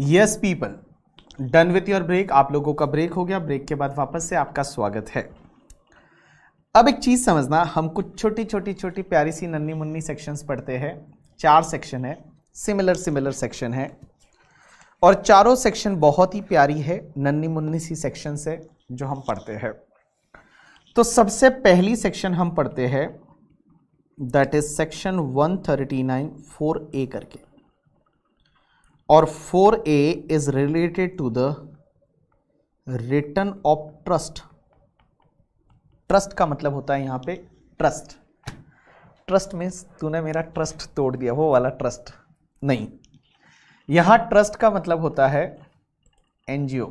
Yes people done with your break आप लोगों का ब्रेक हो गया ब्रेक के बाद वापस से आपका स्वागत है अब एक चीज़ समझना हम कुछ छोटी छोटी छोटी प्यारी सी नन्नी मुन्नी सेक्शंस पढ़ते हैं चार सेक्शन है सिमिलर सिमिलर सेक्शन है और चारों सेक्शन बहुत ही प्यारी है नन्नी मुन्नी सी सेक्शन से जो हम पढ़ते हैं तो सबसे पहली सेक्शन हम पढ़ते हैं that is section 139 four A करके और 4a A is related to the return of trust का मतलब होता है यहाँ पे ट्रस्ट ट्रस्ट मीन्स तूने मेरा ट्रस्ट तोड़ दिया वो वाला ट्रस्ट नहीं यहाँ ट्रस्ट का मतलब होता है एनजीओ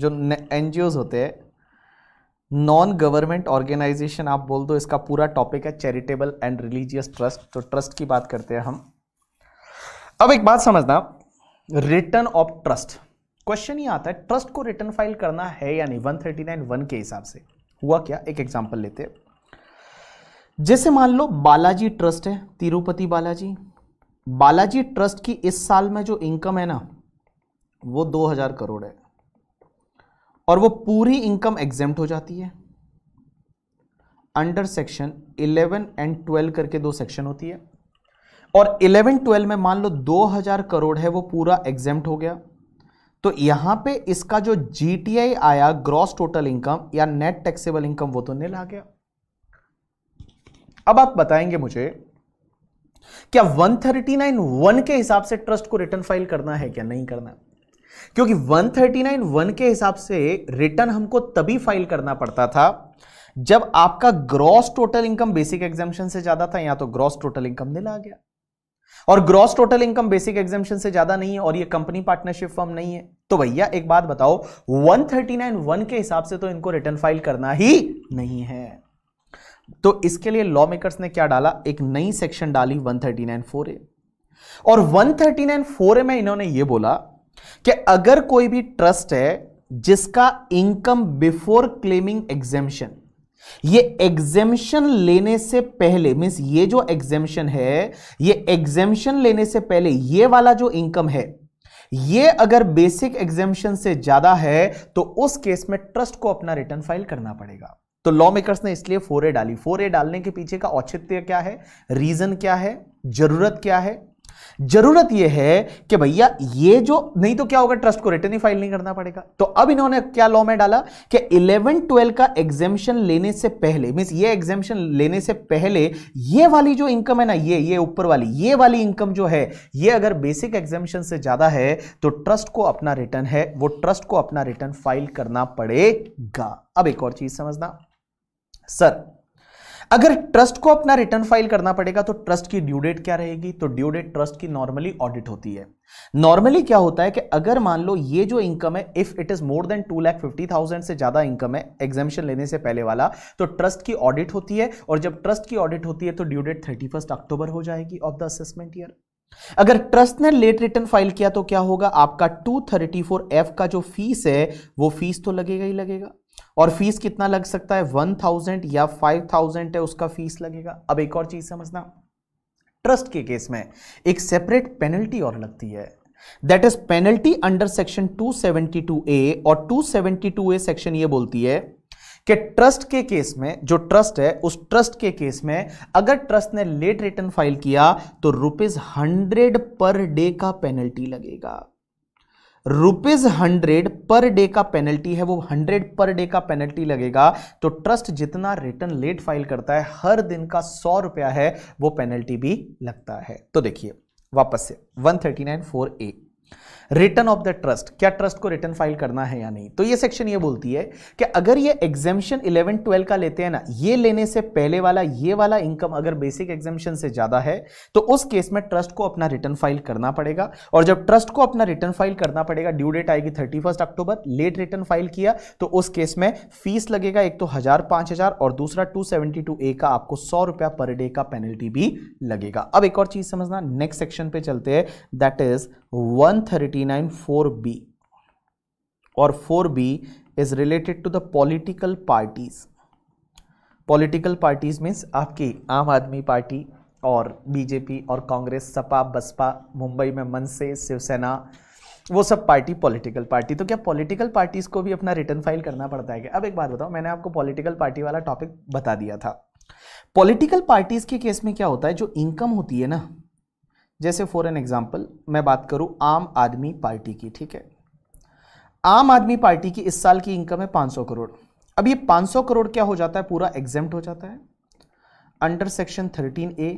जो एनजीओ होते हैं नॉन गवर्नमेंट ऑर्गेनाइजेशन आप बोल दो इसका पूरा टॉपिक है चैरिटेबल एंड रिलीजियस ट्रस्ट तो ट्रस्ट की बात करते हैं हम अब एक बात समझना रिटर्न ऑफ ट्रस्ट क्वेश्चन ही आता है ट्रस्ट को रिटर्न फाइल करना है या नहीं वन थर्टी नाइन वन के हिसाब से हुआ क्या एक एग्जाम्पल लेते हैं जैसे मान लो बालाजी ट्रस्ट है तिरुपति बालाजी बालाजी ट्रस्ट की इस साल में जो इनकम है ना वो दो हजार करोड़ है और वो पूरी इनकम एग्जेम्प्ट हो जाती है अंडर सेक्शन 11 एंड 12 करके दो सेक्शन होती है और 11 12 में मान लो 2000 करोड़ है वो पूरा एग्जाम हो गया तो यहां पे इसका जो जीटीआई आया ग्रॉस टोटल इनकम या नेट टैक्सेबल इनकम वो तो नील आ गया अब आप बताएंगे मुझे क्या 139 वन के हिसाब से ट्रस्ट को रिटर्न फाइल करना है क्या नहीं करना क्योंकि 139 वन के हिसाब से रिटर्न हमको तभी फाइल करना पड़ता था जब आपका gross total income basic exemption से ज्यादा था या तो ग्रॉस टोटल इनकम नहीं आ गया और gross total income basic exemption से ज्यादा नहीं है और ये कंपनी पार्टनरशिप फर्म नहीं है तो भैया एक बात बताओ 139 वन के हिसाब से तो इनको रिटर्न फाइल करना ही नहीं है तो इसके लिए लॉ मेकर्स ने क्या डाला एक नई सेक्शन डाली one thirty nine four A और one thirty nine four A में इन्होंने ये बोला कि अगर कोई भी ट्रस्ट है जिसका इनकम बिफोर क्लेमिंग एग्जामेशन ये एग्जेम्शन लेने से पहले मीन्स ये जो एग्जेम्शन है ये एग्जेम्शन लेने से पहले ये वाला जो इनकम है ये अगर बेसिक एग्जेम्शन से ज्यादा है तो उस केस में ट्रस्ट को अपना रिटर्न फाइल करना पड़ेगा तो लॉ मेकर्स ने इसलिए ए डाली ए डालने के पीछे का औचित्य क्या है रीजन क्या है जरूरत क्या है जरूरत यह है कि भैया ये जो नहीं तो क्या होगा ट्रस्ट को रिटर्न ही फाइल नहीं करना पड़ेगा तो अब इन्होंने क्या लॉ में डाला कि 11 12 का एग्जेम्पन लेने से पहले मीन ये एग्जेम्पन लेने से पहले ये वाली जो इनकम है ना ये ये ऊपर वाली ये वाली इनकम जो है ये अगर बेसिक एग्जेम्पन से ज्यादा है तो ट्रस्ट को अपना रिटर्न है वो ट्रस्ट को अपना रिटर्न फाइल करना पड़ेगा अब एक और चीज समझना सर अगर ट्रस्ट को अपना रिटर्न फाइल करना पड़ेगा तो ट्रस्ट की ड्यू डेट क्या रहेगी तो ड्यू डेट ट्रस्ट की नॉर्मली ऑडिट होती है नॉर्मली क्या होता है कि अगर मान लो ये जो इनकम है if it is more than two lakh fifty thousand से ज्यादा इनकम है एग्जामिशन लेने से पहले वाला तो ट्रस्ट की ऑडिट होती है और जब ट्रस्ट की ऑडिट होती है तो due date thirty first October हो जाएगी ऑफ द असेसमेंट ईयर अगर ट्रस्ट ने लेट रिटर्न फाइल किया तो क्या होगा आपका टू थर्टी फोर एफ का जो फीस है वो फीस तो लगेगा ही लगेगा और फीस कितना लग सकता है वन थाउजेंड या फाइव थाउजेंड है उसका फीस लगेगा अब एक और चीज समझना ट्रस्ट के केस में एक सेपरेट पेनल्टी और लगती है that is penalty under section A और ए सेक्शन ये बोलती है कि ट्रस्ट के केस में जो ट्रस्ट है उस ट्रस्ट के केस में अगर ट्रस्ट ने लेट रिटर्न फाइल किया तो रुपीज हंड्रेड पर डे का पेनल्टी लगेगा रुपीज हंड्रेड पर डे का पेनल्टी है वो हंड्रेड पर डे का पेनल्टी लगेगा तो ट्रस्ट जितना रिटर्न लेट फाइल करता है हर दिन का सौ रुपया है वो पेनल्टी भी लगता है तो देखिए वापस से one thirty nine four A return of the trust क्या ट्रस्ट को रिटर्न फाइल करना है या नहीं तो ये सेक्शन ये बोलती है कि अगर ये एग्जेम्शन इलेवन ट्वेल्व का लेते हैं ना ये लेने से पहले वाला ये वाला इनकम अगर बेसिक एग्जेम्शन से ज़्यादा है तो उस केस में ट्रस्ट को अपना रिटर्न फाइल करना पड़ेगा और जब ट्रस्ट को अपना रिटर्न फाइल करना पड़ेगा ड्यू डेट आएगी thirty October late return file किया तो उस केस में फीस लगेगा एक तो हज़ार पांच हज़ार और दूसरा टू सेवेंटी टू ए का आपको सौ रुपया पर डे का पेनल्टी भी लगेगा अब एक और चीज़ समझना नेक्स्ट सेक्शन पे चलते हैं that is one thirty nine four B और four B is related to the political parties political parties means आपकी आम आदमी पार्टी और बीजेपी और कांग्रेस सपा बसपा मुंबई में मनसे शिवसेना वो सब पार्टी पॉलिटिकल पार्टी तो क्या पॉलिटिकल पार्टीज़ को भी अपना रिटर्न फाइल करना पड़ता है क्या अब एक बात बताओ मैंने आपको पॉलिटिकल पार्टी वाला टॉपिक बता दिया था पॉलिटिकल पार्टीज़ के केस में क्या होता है जो इनकम होती है ना जैसे फॉर एन एग्जाम्पल मैं बात करूं आम आदमी पार्टी की ठीक है आम आदमी पार्टी की इस साल की इनकम है 500 करोड़ अब ये 500 करोड़ क्या हो जाता है पूरा एग्जेम्प्ट हो जाता है अंडर सेक्शन 13 ए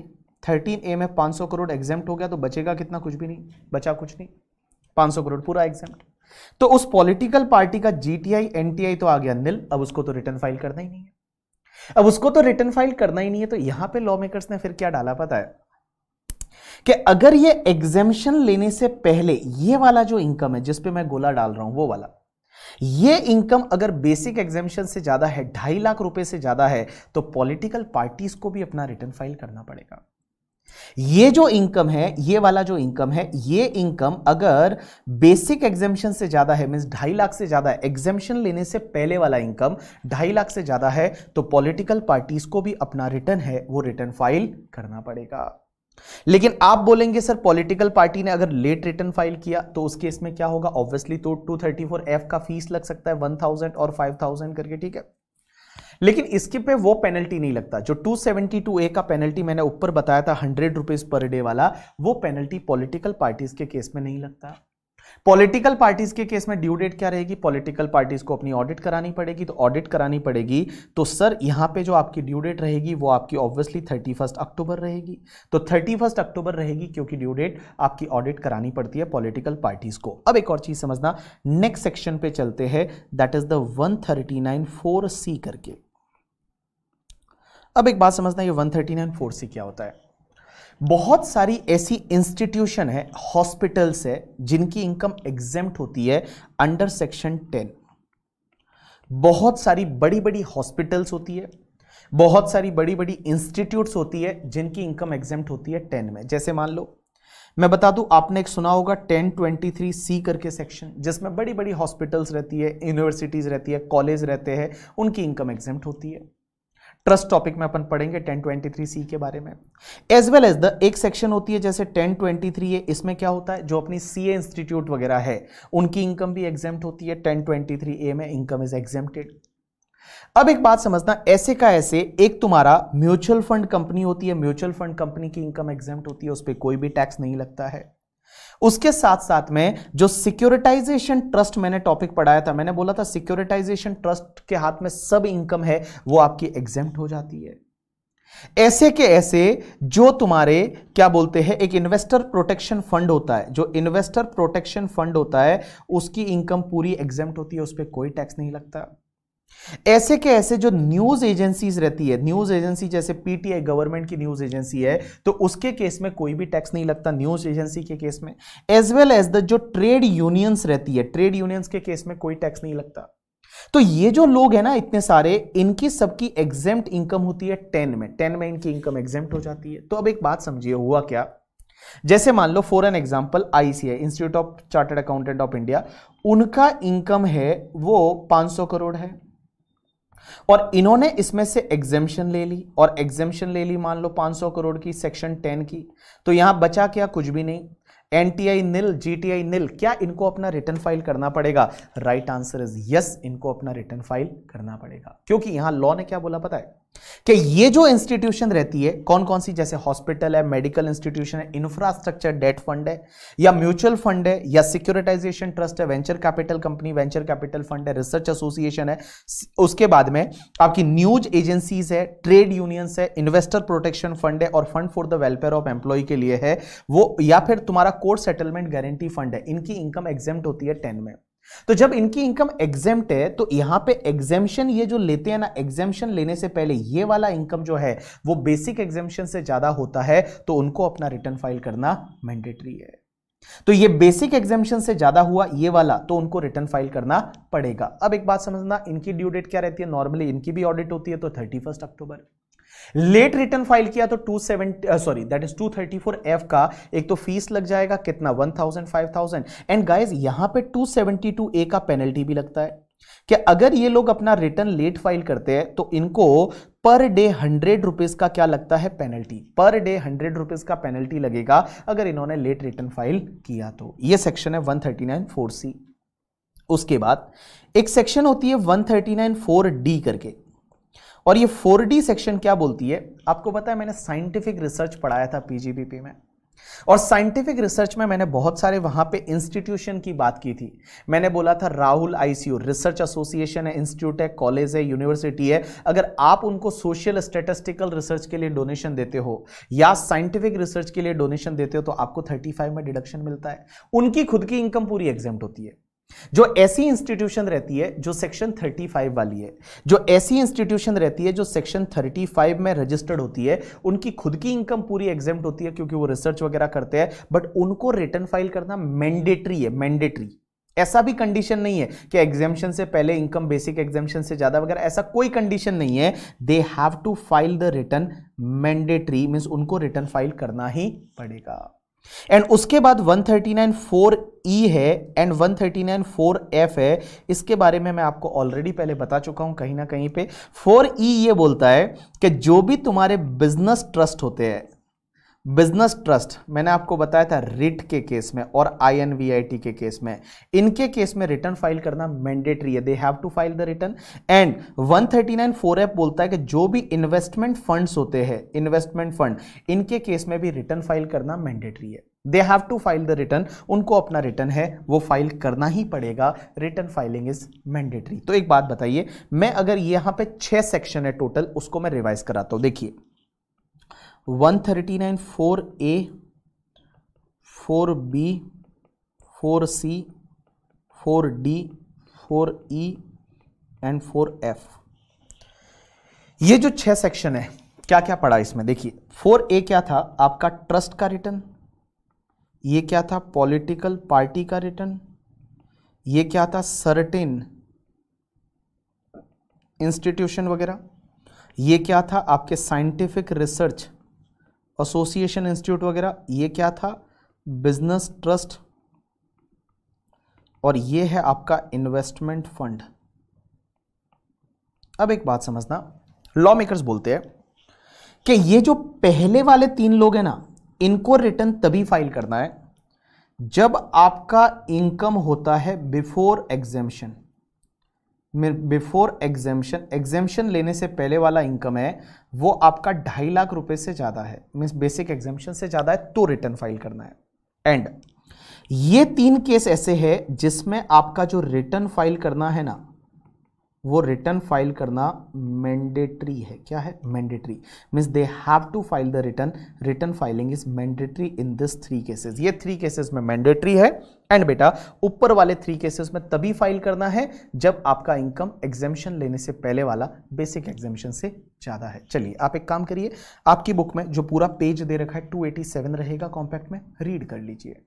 13 ए में 500 करोड़ एग्जेम्प्ट हो गया तो बचेगा कितना कुछ भी नहीं बचा कुछ नहीं 500 करोड़ पूरा एग्जेम्प्ट तो उस पॉलिटिकल पार्टी का जीटीआई एनटीआई तो आ गया निल अब उसको तो रिटर्न फाइल करना ही नहीं है अब उसको तो रिटर्न फाइल करना ही नहीं है तो यहां पे लॉ मेकर्स ने फिर क्या डाला पता है कि अगर ये एग्जेम्पन लेने से पहले ये वाला जो इनकम है जिसपे मैं गोला डाल रहा हूं वो वाला ये इनकम अगर बेसिक एग्जेम्पन से ज़्यादा है ढाई लाख रुपए से ज़्यादा है तो पॉलिटिकल पार्टीज को भी अपना रिटर्न फाइल करना पड़ेगा ये जो इनकम है ये वाला जो इनकम है ये इनकम अगर बेसिक एग्जेम्पन से ज़्यादा है मीन ढाई लाख से ज़्यादा एग्जेम्पन लेने से पहले वाला इनकम ढाई लाख से ज़्यादा है तो पॉलिटिकल पार्टीज को भी अपना रिटर्न है वो रिटर्न फाइल करना पड़ेगा लेकिन आप बोलेंगे सर पॉलिटिकल पार्टी ने अगर लेट रिटर्न फाइल किया तो उस केस में क्या होगा ऑब्वियसली तो 234 एफ का फीस लग सकता है 1000 और 5000 करके ठीक है लेकिन इसके पे वो पेनल्टी नहीं लगता जो 272 ए का पेनल्टी मैंने ऊपर बताया था हंड्रेड रुपीज पर डे वाला वो पेनल्टी पॉलिटिकल पार्टीज के केस में नहीं लगता पॉलिटिकल पार्टीज के केस में ड्यू डेट क्या रहेगी पॉलिटिकल पार्टीज को अपनी ऑडिट करानी पड़ेगी तो ऑडिट करानी पड़ेगी तो सर यहां पे जो आपकी ड्यू डेट रहेगी वो आपकी ऑब्वियसली थर्टी फर्स्ट अक्टूबर रहेगी तो थर्टी फर्स्ट अक्टूबर रहेगी क्योंकि ड्यू डेट आपकी ऑडिट करानी पड़ती है पॉलिटिकल पार्टीज को अब एक और चीज समझना नेक्स्ट सेक्शन पे चलते हैं that is the one thirty nine four C करके अब एक बात समझना ये one thirty nine four C क्या होता है बहुत सारी ऐसी इंस्टीट्यूशन है हॉस्पिटल्स है जिनकी इनकम एग्जेम्ट होती है अंडर सेक्शन टेन बहुत सारी बड़ी बड़ी हॉस्पिटल्स होती है बहुत सारी बड़ी बड़ी इंस्टीट्यूट्स होती है जिनकी इनकम एग्जेम्ट होती है टेन में जैसे मान लो मैं बता दूं आपने एक सुना होगा टेन ट्वेंटी थ्री सी करके सेक्शन जिसमें बड़ी बड़ी हॉस्पिटल्स रहती है यूनिवर्सिटीज़ रहती है कॉलेज रहते हैं उनकी इनकम एग्जेम्प्ट होती है ट्रस्ट टॉपिक में अपन पढ़ेंगे 1023 सी के बारे में एज वेल एज द एक सेक्शन होती है जैसे 1023 ए इसमें क्या होता है जो अपनी सी ए इंस्टीट्यूट वगैरह है उनकी इनकम भी एग्जाम होती है 1023 ए में इनकम इज एग्जेम्प्टेड अब एक बात समझना ऐसे का ऐसे एक तुम्हारा म्यूचुअल फंड कंपनी होती है म्यूचुअल फंड कंपनी की इनकम एग्जेम्प्ट होती है उस पर कोई भी टैक्स नहीं लगता है उसके साथ साथ में जो सिक्योरिटाइजेशन ट्रस्ट मैंने टॉपिक पढ़ाया था मैंने बोला था सिक्योरिटाइजेशन ट्रस्ट के हाथ में सब इनकम है वो आपकी एग्जेम्प्ट हो जाती है ऐसे के ऐसे जो तुम्हारे क्या बोलते हैं एक इन्वेस्टर प्रोटेक्शन फंड होता है जो इन्वेस्टर प्रोटेक्शन फंड होता है उसकी इनकम पूरी एग्जेम्प्ट होती है उस पर कोई टैक्स नहीं लगता ऐसे के ऐसे जो न्यूज एजेंसीज रहती है न्यूज एजेंसी जैसे पीटीआई गवर्नमेंट की न्यूज एजेंसी है तो उसके केस में कोई भी टैक्स नहीं लगता न्यूज एजेंसी के केस में एज वेल एज द जो ट्रेड यूनियंस रहती है ट्रेड यूनियंस के केस में कोई टैक्स नहीं लगता तो ये जो लोग है ना इतने सारे इनकी सबकी एग्जाम इनकम होती है टेन में टेन में इनकी इनकम एग्जाम हो जाती है तो अब एक बात समझिए हुआ क्या जैसे मान लो for an example ICI institute of chartered accountant of India उनका इनकम है वो 500 करोड़ है और इन्होंने इसमें से एग्जेम्पन ले ली और एग्जेम्पन ले ली मान लो 500 करोड़ की सेक्शन 10 की तो यहां बचा क्या कुछ भी नहीं एनटीआई निल जीटीआई निल क्या इनको अपना रिटर्न फाइल करना पड़ेगा राइट आंसर इज यस इनको अपना रिटर्न फाइल करना पड़ेगा क्योंकि यहां लॉ ने क्या बोला पता है कि ये जो इंस्टीट्यूशन रहती है कौन कौन सी जैसे हॉस्पिटल है मेडिकल इंस्टीट्यूशन है इंफ्रास्ट्रक्चर डेट फंड है या म्यूचुअल फंड है या सिक्योरिटाइजेशन ट्रस्ट है venture capital company venture capital fund है रिसर्च एसोसिएशन है उसके बाद में आपकी न्यूज एजेंसीज है ट्रेड यूनियंस है इन्वेस्टर प्रोटेक्शन फंड है और fund for the welfare of employee के लिए है वो या फिर तुम्हारा कोर्ट सेटलमेंट गारंटी फंड है इनकी इनकम एग्जेम्प्ट होती है टेन में तो जब इनकी इनकम एग्जेम्प्ट है तो यहां पे एग्जेम्पन ये जो लेते हैं ना एग्जेम्पन लेने से पहले ये वाला इनकम जो है वो बेसिक एग्जेम्पन से ज्यादा होता है तो उनको अपना रिटर्न फाइल करना मैंडेटरी है तो ये बेसिक एग्जेम्पन से ज्यादा हुआ ये वाला तो उनको रिटर्न फाइल करना पड़ेगा अब एक बात समझना इनकी ड्यू डेट क्या रहती है नॉर्मली इनकी भी ऑडिट होती है तो thirty October late return file किया तो 270 सॉरी दैट इज 234 एफ का एक तो फीस लग जाएगा कितना 1000 5000 एंड गाइस यहां पे 272 ए का पेनल्टी भी लगता है कि अगर ये लोग अपना रिटर्न लेट फाइल करते हैं तो इनको पर डे हंड्रेड रुपीज का क्या लगता है penalty per day hundred rupees का पेनल्टी लगेगा अगर इन्होंने लेट रिटर्न फाइल किया तो ये सेक्शन है 139 4C उसके बाद एक सेक्शन होती है one thirty nine four D करके और ये फोर सेक्शन क्या बोलती है आपको पता है मैंने साइंटिफिक रिसर्च पढ़ाया था पीजीबीपी में और साइंटिफिक रिसर्च में मैंने बहुत सारे वहां पे इंस्टीट्यूशन की बात की थी मैंने बोला था राहुल आईसीयू रिसर्च एसोसिएशन है इंस्टीट्यूट है कॉलेज है यूनिवर्सिटी है अगर आप उनको सोशल स्टेटिस्टिकल रिसर्च के लिए डोनेशन देते हो या साइंटिफिक रिसर्च के लिए डोनेशन देते हो तो आपको थर्टी फाइव में डिडक्शन मिलता है उनकी खुद की इनकम पूरी एग्जाम होती है जो ऐसी इंस्टीट्यूशन रहती है जो सेक्शन 35 वाली है जो ऐसी इंस्टीट्यूशन रहती है जो सेक्शन 35 में रजिस्टर्ड होती है उनकी खुद की इनकम पूरी एग्जाम होती है क्योंकि वो रिसर्च वगैरह करते हैं बट उनको रिटर्न फाइल करना मैंडेटरी है मैंडेटरी ऐसा भी कंडीशन नहीं है कि एग्जामेशन से पहले इनकम बेसिक एग्जामेशन से ज़्यादा वगैरह ऐसा कोई कंडीशन नहीं है they have to file the return mandatory means उनको रिटर्न फाइल करना ही पड़ेगा एंड उसके बाद 139 ई e है एंड 139 एफ है इसके बारे में मैं आपको ऑलरेडी पहले बता चुका हूं कहीं ना कहीं पे ई e ये बोलता है कि जो भी तुम्हारे बिजनेस ट्रस्ट होते हैं बिजनेस ट्रस्ट मैंने आपको बताया था रिट के केस में और आई के केस में इनके केस में रिटर्न फाइल करना मैंडेटरी है they have to file the return and 139 four F बोलता है कि जो भी इन्वेस्टमेंट फंड्स होते हैं इन्वेस्टमेंट फंड इनके केस में भी रिटर्न फाइल करना मैंडेटरी है they have to file the return उनको अपना रिटर्न है वो फाइल करना ही पड़ेगा रिटर्न फाइलिंग इज मैंडेटरी तो एक बात बताइए मैं अगर यहाँ पे छः सेक्शन है टोटल उसको मैं रिवाइज कराता हूँ देखिए one thirty nine four A four B four C four D four E and four F ये जो छह सेक्शन है क्या क्या पढ़ा इसमें देखिए फोर ए क्या था आपका ट्रस्ट का रिटर्न ये क्या था पॉलिटिकल पार्टी का रिटर्न ये क्या था सर्टेन इंस्टीट्यूशन वगैरह ये क्या था आपके साइंटिफिक रिसर्च एसोसिएशन इंस्टीट्यूट वगैरह ये क्या था बिजनेस ट्रस्ट और ये है आपका इन्वेस्टमेंट फंड अब एक बात समझना लॉ मेकर्स बोलते हैं कि ये जो पहले वाले तीन लोग हैं ना इनको रिटर्न तभी फाइल करना है जब आपका इनकम होता है before exemption before exemption exemption लेने से पहले वाला इनकम है वो आपका ढाई लाख रुपए से ज़्यादा है मीन्स बेसिक एग्जेम्पन से ज़्यादा है तो रिटर्न फाइल करना है एंड ये तीन केस ऐसे है जिसमें आपका जो रिटर्न फाइल करना है ना वो रिटर्न फाइल करना मैंडेटरी है क्या है mandatory means they have to file the return return filing is mandatory in this three cases ये थ्री केसेस में मैंडेटरी है एंड बेटा ऊपर वाले थ्री केसेस में तभी फाइल करना है जब आपका इनकम एग्जेम्पन लेने से पहले वाला बेसिक एग्जेम्पन से ज़्यादा है चलिए आप एक काम करिए आपकी बुक में जो पूरा पेज दे रखा है 287 रहेगा कॉम्पैक्ट में रीड कर लीजिए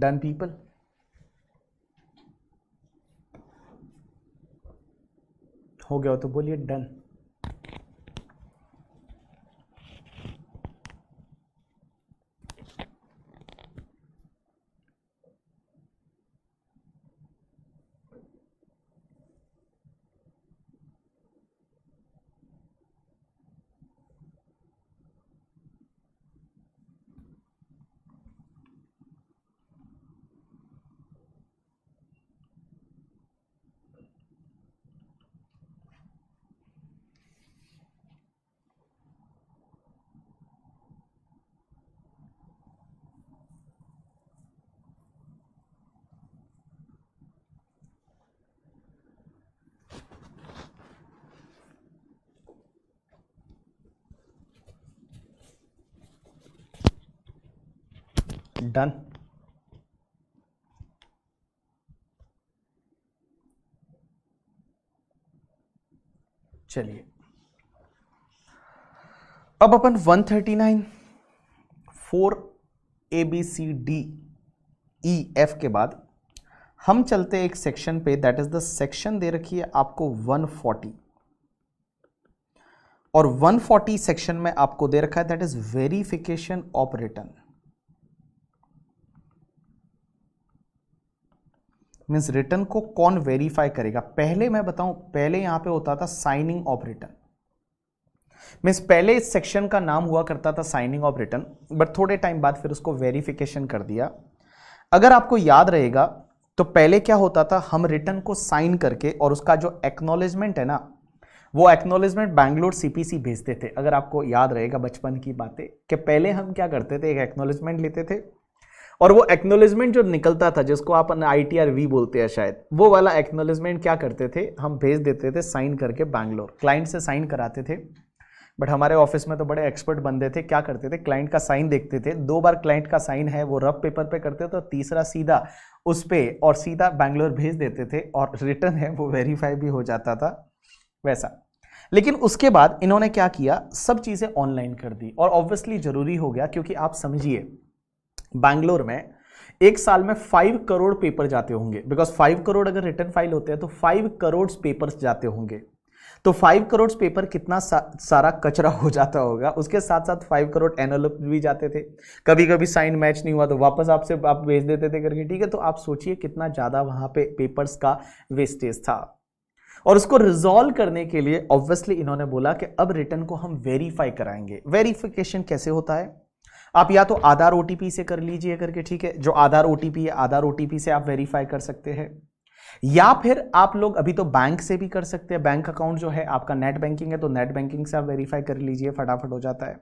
डन पीपल हो गया हो तो बोलिए डन डन चलिए अब अपन 139 four A B C D E F के बाद हम चलते एक सेक्शन पे दैट इज द सेक्शन दे रखी है आपको 140 और 140 सेक्शन में आपको दे रखा है that is verification of return means return को कौन वेरीफाई करेगा पहले मैं बताऊं पहले यहां पे होता था साइनिंग ऑफ रिटर्न मीन्स पहले इस सेक्शन का नाम हुआ करता था साइनिंग ऑफ रिटर्न बट थोड़े टाइम बाद फिर उसको वेरिफिकेशन कर दिया अगर आपको याद रहेगा तो पहले क्या होता था हम रिटर्न को साइन करके और उसका जो एक्नोलेजमेंट है ना वो एक्नोलेजमेंट बैंगलोर सीपीसी भेजते थे अगर आपको याद रहेगा बचपन की बातें कि पहले हम क्या करते थे एक एक्नोलेजमेंट लेते थे और वो एक्नोलेजमेंट जो निकलता था जिसको आप आई टी आर वी बोलते हैं शायद वो वाला एक्नोलेजमेंट क्या करते थे हम भेज देते थे साइन करके बैंगलोर क्लाइंट से साइन कराते थे बट हमारे ऑफिस में तो बड़े एक्सपर्ट बंदे थे क्या करते थे क्लाइंट का साइन देखते थे दो बार क्लाइंट का साइन है वो रफ पेपर पे करते थे तो और तीसरा सीधा उस पर और सीधा बैंगलोर भेज देते थे और रिटर्न है वो वेरीफाई भी हो जाता था वैसा लेकिन उसके बाद इन्होंने क्या किया सब चीज़ें ऑनलाइन कर दी और ऑब्वियसली ज़रूरी हो गया क्योंकि आप समझिए बैंगलोर में एक साल में फाइव करोड़ पेपर जाते होंगे बिकॉज फाइव करोड़ अगर रिटर्न फाइल होते हैं तो फाइव करोड़ पेपर्स जाते होंगे तो फाइव करोड़ पेपर कितना सा, सारा कचरा हो जाता होगा उसके साथ साथ फाइव करोड़ एनोलप भी जाते थे कभी कभी साइन मैच नहीं हुआ तो वापस आपसे आप भेज देते थे करके ठीक है तो आप सोचिए कितना ज़्यादा वहाँ पे पेपर्स का वेस्टेज था और उसको रिजॉल्व करने के लिए ऑब्वियसली इन्होंने बोला कि अब रिटर्न को हम वेरीफाई कराएंगे वेरीफिकेशन कैसे होता है आप या तो आधार ओ से कर लीजिए करके ठीक है जो आधार ओ है आधार ओ से आप वेरीफाई कर सकते हैं या फिर आप लोग अभी तो बैंक से भी कर सकते हैं बैंक अकाउंट जो है आपका नेट बैंकिंग है तो नेट बैंकिंग से आप वेरीफाई कर लीजिए फटाफट हो जाता है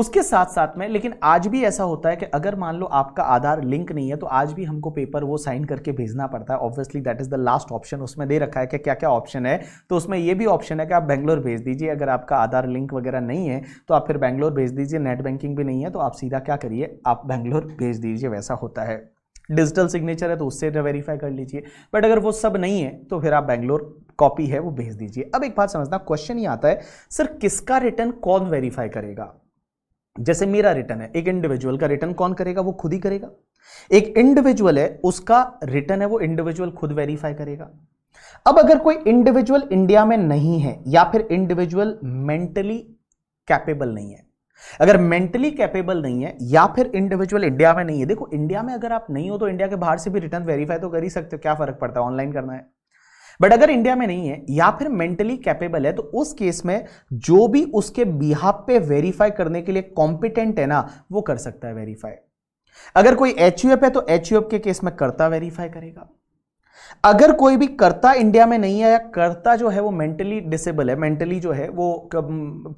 उसके साथ साथ में लेकिन आज भी ऐसा होता है कि अगर मान लो आपका आधार लिंक नहीं है तो आज भी हमको पेपर वो साइन करके भेजना पड़ता है obviously that is the last option उसमें दे रखा है कि क्या क्या ऑप्शन है तो उसमें ये भी ऑप्शन है कि आप बैंगलोर भेज दीजिए अगर आपका आधार लिंक वगैरह नहीं है तो आप फिर बैंगलोर भेज दीजिए नेट बैंकिंग भी नहीं है तो आप सीधा क्या करिए आप बैंगलोर भेज दीजिए वैसा होता है डिजिटल सिग्नेचर है तो उससे वेरीफाई कर लीजिए बट अगर वो सब नहीं है तो फिर आप बैंगलोर कॉपी है वो भेज दीजिए अब एक बात समझना क्वेश्चन ही आता है सर किसका रिटर्न कौन वेरीफाई करेगा जैसे मेरा रिटर्न है एक इंडिविजुअल का रिटर्न कौन करेगा वो खुद ही करेगा एक इंडिविजुअल है उसका रिटर्न है वो इंडिविजुअल खुद वेरीफाई करेगा अब अगर कोई इंडिविजुअल इंडिया में नहीं है या फिर इंडिविजुअल मेंटली कैपेबल नहीं है अगर मेंटली कैपेबल नहीं है या फिर इंडिविजुअल इंडिया में नहीं है देखो इंडिया में अगर आप नहीं हो तो इंडिया के बाहर से भी रिटर्न वेरीफाई तो कर ही सकते हो क्या फर्क पड़ता है ऑनलाइन करना है बट अगर इंडिया में नहीं है या फिर मेंटली कैपेबल है तो उस केस में जो भी उसके बिहाब पे वेरीफाई करने के लिए कॉम्पिटेंट है ना वो कर सकता है वेरीफाई अगर कोई एच है तो एच के केस में करता वेरीफाई करेगा अगर कोई भी करता इंडिया में नहीं है या करता जो है वो मेंटली डिसेबल है मेंटली जो है वो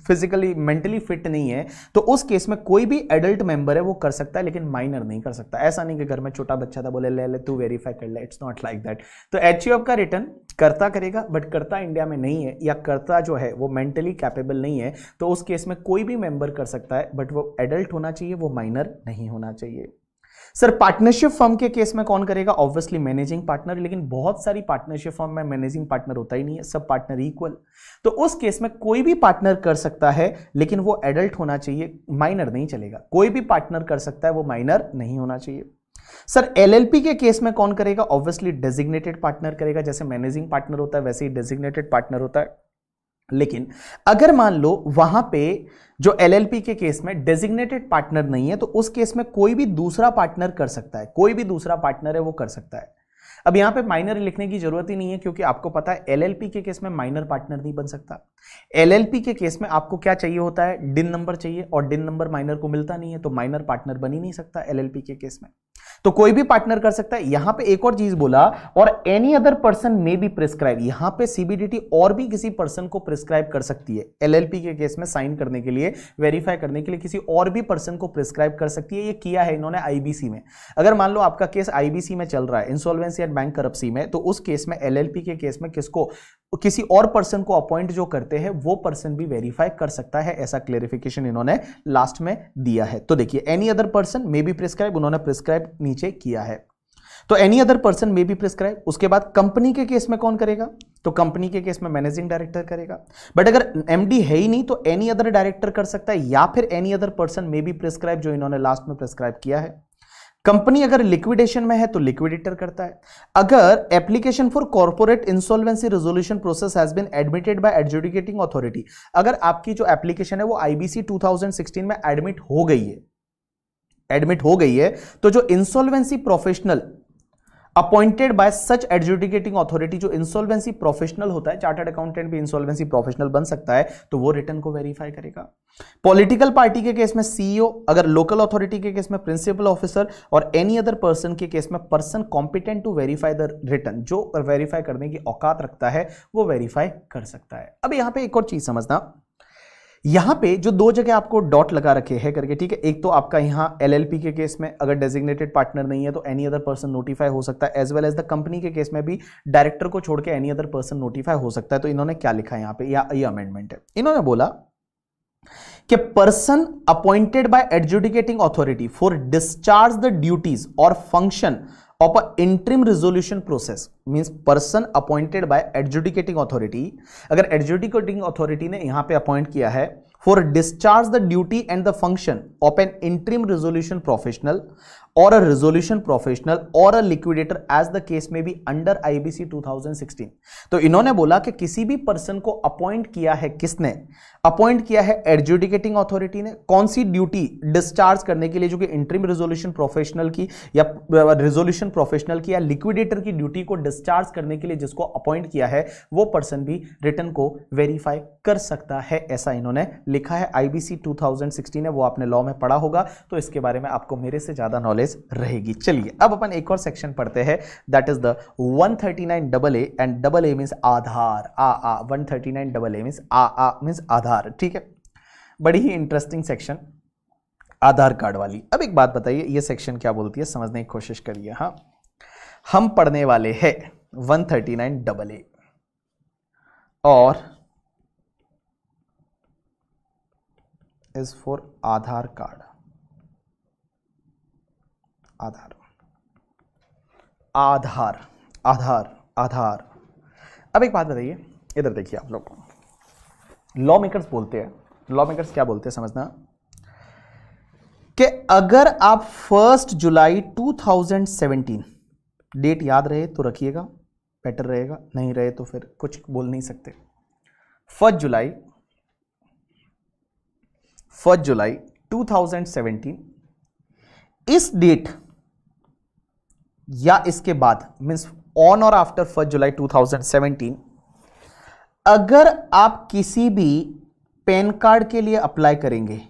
फिजिकली मेंटली फिट नहीं है तो उस केस में कोई भी एडल्ट मेंबर है वो कर सकता है लेकिन माइनर नहीं कर सकता ऐसा नहीं कि घर में छोटा बच्चा था बोले ले ले तू वेरीफाई कर ले इट्स नॉट लाइक दैट तो एच का रिटर्न करता करेगा बट करता इंडिया में नहीं है या करता जो है वो मेंटली कैपेबल नहीं है तो उस केस में कोई भी मेंबर कर सकता है बट वो एडल्ट होना चाहिए वो माइनर नहीं होना चाहिए सर पार्टनरशिप फर्म के केस में कौन करेगा ऑब्वियसली मैनेजिंग पार्टनर लेकिन बहुत सारी पार्टनरशिप फर्म में मैनेजिंग पार्टनर होता ही नहीं है सब पार्टनर इक्वल तो उस केस में कोई भी पार्टनर कर सकता है लेकिन वो एडल्ट होना चाहिए माइनर नहीं चलेगा कोई भी पार्टनर कर सकता है वो माइनर नहीं होना चाहिए सर एलएलपी के केस में कौन करेगा ऑब्वियसली डेजिग्नेटेड पार्टनर करेगा जैसे मैनेजिंग पार्टनर होता है वैसे ही डेजिग्नेटेड पार्टनर होता है लेकिन अगर मान लो वहां पे जो एलएलपी के केस में डेजिग्नेटेड पार्टनर नहीं है तो उस केस में कोई भी दूसरा पार्टनर कर सकता है कोई भी दूसरा पार्टनर है वो कर सकता है अब यहां पे माइनर लिखने की जरूरत ही नहीं है क्योंकि आपको पता है एलएलपी के केस में माइनर पार्टनर नहीं बन सकता एलएलपी के केस में आपको क्या चाहिए होता है डिन नंबर चाहिए और डिन नंबर माइनर को मिलता नहीं है तो माइनर पार्टनर बन ही नहीं सकता एलएलपी के केस में तो कोई भी पार्टनर कर सकता है यहां पे एक और चीज बोला और any other person may be prescribe यहां पे सीबीडीटी और भी किसी पर्सन को प्रिस्क्राइब कर सकती है एलएलपी के केस में साइन करने के लिए वेरीफाई करने के लिए किसी और भी पर्सन को प्रिस्क्राइब कर सकती है ये किया है इन्होंने आईबीसी में अगर मान लो आपका केस आईबीसी में चल रहा है इंसॉल्वेंसी एंड बैंक करप्सी में तो उस केस में एलएलपी के केस में किसको किसी और पर्सन को अपॉइंट जो करते हैं वो पर्सन भी वेरीफाई कर सकता है ऐसा क्लेरिफिकेशन इन्होंने लास्ट में दिया है तो देखिए any other person may be prescribe उन्होंने प्रिस्क्राइब नीचे किया है तो any other person may be prescribe उसके बाद कंपनी के केस में कौन करेगा तो कंपनी के केस में मैनेजिंग डायरेक्टर करेगा बट अगर एमडी है ही नहीं तो एनी अदर डायरेक्टर कर सकता है या फिर any other person may be prescribe जो इन्होंने लास्ट में प्रिस्क्राइब किया है कंपनी अगर लिक्विडेशन में है तो लिक्विडेटर करता है अगर application for corporate insolvency resolution process has been admitted by adjudicating authority अगर आपकी जो एप्लीकेशन है वो आईबीसी 2016 में एडमिट हो गई है एडमिट हो गई है तो जो insolvency professional appointed by such adjudicating authority जो इंसॉल्वेंसी प्रोफेशनल होता है चार्टर्ड अकाउंटेंट भी इंसॉल्वेंसी प्रोफेशनल बन सकता है तो वो रिटर्न को वेरीफाई करेगा पॉलिटिकल पार्टी के केस में सीईओ e अगर लोकल अथॉरिटी के केस में प्रिंसिपल ऑफिसर और एनी अदर पर्सन के केस में person competent to verify the return जो वेरीफाई करने की औकात रखता है वो वेरीफाई कर सकता है अब यहां पर एक और चीज समझना यहां पे जो दो जगह आपको डॉट लगा रखे हैं करके ठीक है एक तो आपका यहां एल के केस में अगर डेजिग्नेटेड पार्टनर नहीं है तो एनी अदर पर्सन नोटिफाई हो सकता है as well as the company के केस में भी डायरेक्टर को छोड़ के एनी अदर पर्सन नोटिफाई हो सकता है तो इन्होंने क्या लिखा यहां पर पे या ये अमेंडमेंट है इन्होंने बोला कि person appointed by adjudicating authority for discharge the duties और function of a interim resolution process means person appointed by adjudicating authority अगर एडजुडिकेटिंग अथॉरिटी ने यहां पे अपॉइंट किया है for discharge the duty and the function of an interim resolution professional or a resolution professional or a liquidator as the case may be under IBC 2016 तो इन्होंने बोला कि किसी भी पर्सन को अपॉइंट किया है किसने अपॉइंट किया है एडजुडिकेटिंग अथॉरिटी ने कौन सी ड्यूटी डिस्चार्ज करने के लिए जो कि इंट्रीम रेजोल्यूशन प्रोफेशनल की या रेजोल्यूशन uh, प्रोफेशनल की या लिक्विडेटर की ड्यूटी को डिस्चार्ज करने के लिए जिसको अपॉइंट किया है वो पर्सन भी रिटर्न को वेरीफाई कर सकता है ऐसा इन्होंने लिखा है आईबीसी 2016 है वो आपने लॉ में पढ़ा होगा तो इसके बारे में आपको मेरे से ज्यादा नॉलेज एवरेज रहेगी चलिए अब अपन एक और सेक्शन पढ़ते हैं that is the 139 double A and double A means Aadhaar A A 139 double A means A A means Aadhaar ठीक है बड़ी ही इंटरेस्टिंग सेक्शन आधार कार्ड वाली अब एक बात बताइए ये सेक्शन क्या बोलती है समझने की कोशिश करिए हाँ हम पढ़ने वाले हैं one thirty nine double A और is for Aadhaar card Aadhaar Aadhaar Aadhaar Aadhaar अब एक बात बताइए इधर देखिए आप लोग लॉ मेकर्स बोलते हैं लॉ मेकर्स क्या बोलते हैं समझना कि अगर आप फर्स्ट जुलाई 2017 डेट याद रहे तो रखिएगा बेटर रहेगा नहीं रहे तो फिर कुछ बोल नहीं सकते फर्स्ट जुलाई फर्स्ट जुलाई 2017 इस डेट या इसके बाद means on or after first July 2017 अगर आप किसी भी पैन कार्ड के लिए अप्लाई करेंगे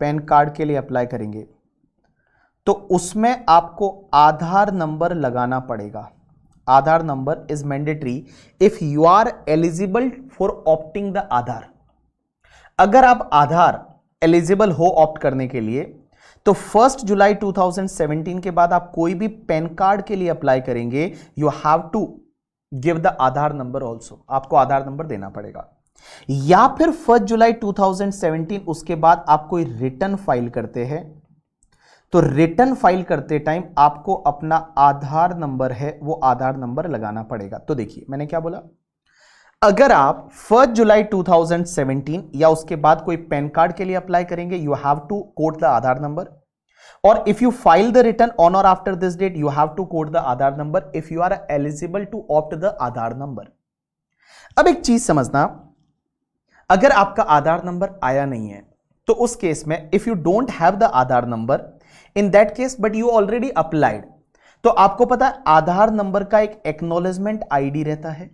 पैन कार्ड के लिए अप्लाई करेंगे तो उसमें आपको आधार नंबर लगाना पड़ेगा Aadhaar number is mandatory if you are eligible for opting the Aadhaar अगर आप आधार एलिजिबल हो ऑप्ट करने के लिए तो फर्स्ट जुलाई 2017 के बाद आप कोई भी पैन कार्ड के लिए अप्लाई करेंगे you have to give the Aadhaar number also आपको आधार नंबर देना पड़ेगा या फिर फर्स्ट जुलाई 2017 उसके बाद आप कोई रिटर्न फाइल करते हैं तो रिटर्न फाइल करते टाइम आपको अपना आधार नंबर है वो आधार नंबर लगाना पड़ेगा तो देखिए मैंने क्या बोला अगर आप फर्स्ट जुलाई 2017 या उसके बाद कोई पैन कार्ड के लिए अप्लाई करेंगे you have to quote the Aadhaar number और if you file the return on or after this date you have to quote the Aadhaar number if you are eligible to opt the Aadhaar number अब एक चीज समझना अगर आपका आधार number आया नहीं है तो उस केस में if you don't have the Aadhaar number in that case but you already applied तो आपको पता है आधार नंबर का एक एक्नोलेजमेंट आईडी रहता है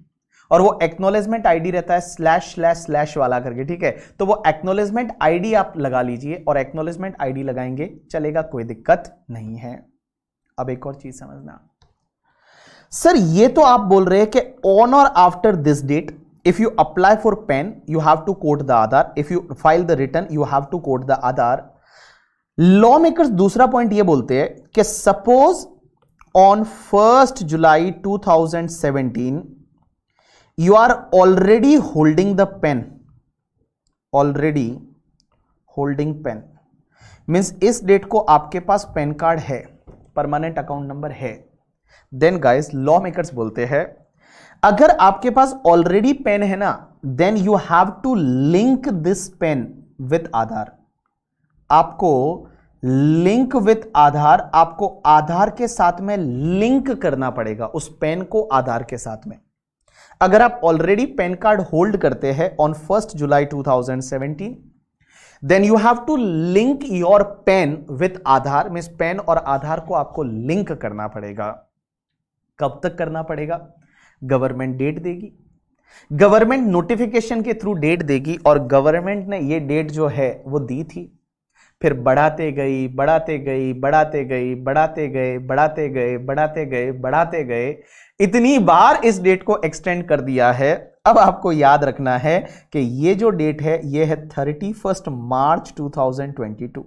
और वो एक्नोलेजमेंट आईडी रहता है स्लैश स्लैश स्लैश वाला करके ठीक है तो वो एक्नोलेजमेंट आईडी आप लगा लीजिए और एक्नोलेजमेंट आईडी लगाएंगे चलेगा कोई दिक्कत नहीं है अब एक और चीज समझना सर ये तो आप बोल रहे हैं कि on or after this date if you apply for PAN you have to quote the Aadhaar if you file the return you have to quote the Aadhaar law maker दूसरा पॉइंट ये बोलते हैं कि suppose on first July 2017 you are already holding the PAN already holding PAN means इस डेट को आपके पास पेन कार्ड है परमानेंट अकाउंट नंबर है देन गाइज लॉ मेकर्स बोलते हैं अगर आपके पास ऑलरेडी पेन है ना then you have to link this PAN with Aadhaar आपको लिंक विथ आधार आपको आधार के साथ में लिंक करना पड़ेगा उस पेन को आधार के साथ में अगर आप ऑलरेडी पैन कार्ड होल्ड करते हैं on first July 2017 then you have to link your PAN with Aadhaar mean PAN और आधार को आपको लिंक करना पड़ेगा कब तक करना पड़ेगा गवर्नमेंट डेट देगी गवर्नमेंट नोटिफिकेशन के थ्रू डेट देगी और गवर्नमेंट ने ये डेट जो है वो दी थी फिर बढ़ाते गई बढ़ाते गई बढ़ाते गई बढ़ाते गए बढ़ाते गए बढ़ाते गए बढ़ाते गए इतनी बार इस डेट को एक्सटेंड कर दिया है अब आपको याद रखना है कि ये जो डेट है ये है thirty first March 2022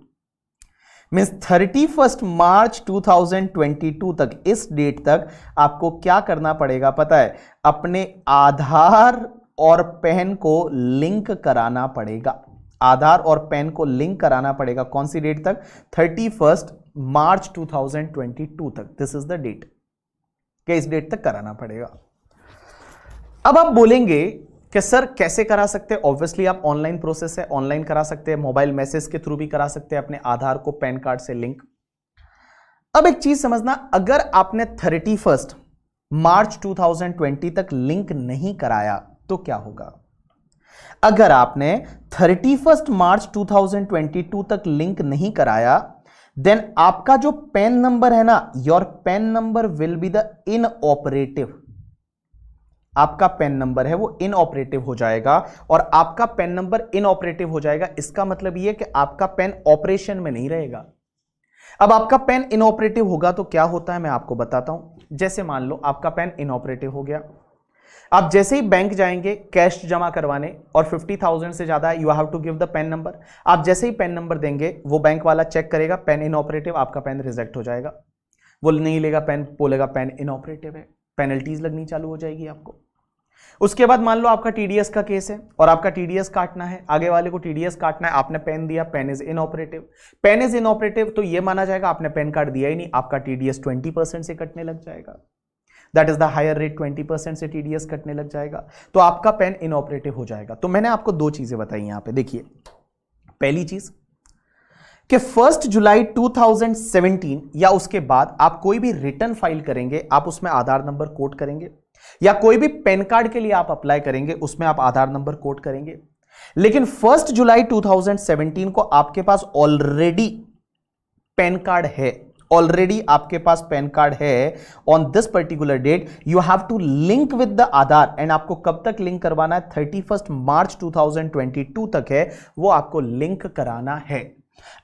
means thirty first March 2022 तक इस डेट तक आपको क्या करना पड़ेगा पता है अपने आधार और पैन को लिंक कराना पड़ेगा आधार और पैन को लिंक कराना पड़ेगा कौन सी डेट तक थर्टी फर्स्ट मार्च 2022 तक दिस इज द डेट क्या इस डेट तक कराना पड़ेगा अब आप बोलेंगे कि सर कैसे करा सकते हैं ऑब्वियसली आप ऑनलाइन प्रोसेस है ऑनलाइन करा सकते हैं मोबाइल मैसेज के थ्रू भी करा सकते हैं अपने आधार को पैन कार्ड से लिंक अब एक चीज समझना अगर आपने थर्टी फर्स्ट मार्च 2020 तक लिंक नहीं कराया तो क्या होगा अगर आपने 31 मार्च 2022 तक लिंक नहीं कराया देन आपका जो पेन नंबर है ना your PAN number will be the inoperative आपका पेन नंबर है वो इन ऑपरेटिव हो जाएगा और आपका पेन नंबर इन ऑपरेटिव हो जाएगा इसका मतलब ये कि आपका पेन ऑपरेशन में नहीं रहेगा अब आपका पेन इनऑपरेटिव होगा तो क्या होता है मैं आपको बताता हूं जैसे मान लो आपका पेन इनऑपरेटिव हो गया आप जैसे ही बैंक जाएंगे कैश जमा करवाने और 50,000 से ज़्यादा you have to give the PAN number आप जैसे ही पेन नंबर देंगे वो बैंक वाला चेक करेगा पेन इनऑपरेटिव आपका पेन रिजेक्ट हो जाएगा वो नहीं लेगा पेन बोलेगा पेन इनऑपरेटिव है पेनल्टीज लगनी चालू हो जाएगी आपको उसके बाद मान लो आपका टीडीएस का केस है और आपका टीडीएस काटना है आगे वाले को टीडीएस काटना है आपने पेन दिया PAN is inoperative PAN is inoperative तो ये माना जाएगा आपने पेन कार्ड दिया ही नहीं आपका टीडीएस 20 परसेंट से कटने लग जाएगा that is the higher rate twenty percent से टीडीएस कटने लग जाएगा तो आपका पेन इनऑपरेटिव हो जाएगा तो मैंने आपको दो चीजें बताई यहां पे देखिए पहली चीज कि फर्स्ट जुलाई 2017 या उसके बाद आप कोई भी रिटर्न फाइल करेंगे आप उसमें आधार नंबर कोट करेंगे या कोई भी पैन कार्ड के लिए आप अप्लाई करेंगे उसमें आप आधार नंबर कोट करेंगे लेकिन फर्स्ट जुलाई 2017 को आपके पास ऑलरेडी पैन कार्ड है ऑलरेडी आपके पास पैन कार्ड है on this particular date you have to link with the Aadhaar and आपको कब तक लिंक करवाना है thirty first March two thousand twenty two तक है वो आपको लिंक कराना है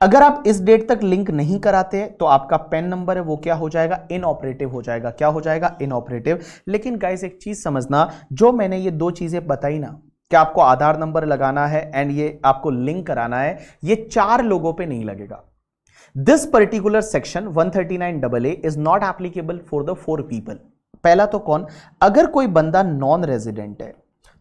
अगर आप इस डेट तक लिंक नहीं कराते तो आपका पेन नंबर है वो क्या हो जाएगा इनऑपरेटिव हो जाएगा क्या हो जाएगा इनऑपरेटिव लेकिन गाइस एक चीज समझना जो मैंने ये दो चीजें बताई ना कि आपको आधार नंबर लगाना है एंड ये आपको लिंक कराना है ये चार लोगों पे नहीं लगेगा this particular section 139 double A is not applicable for the four people पहला तो कौन अगर कोई बंदा नॉन रेजिडेंट है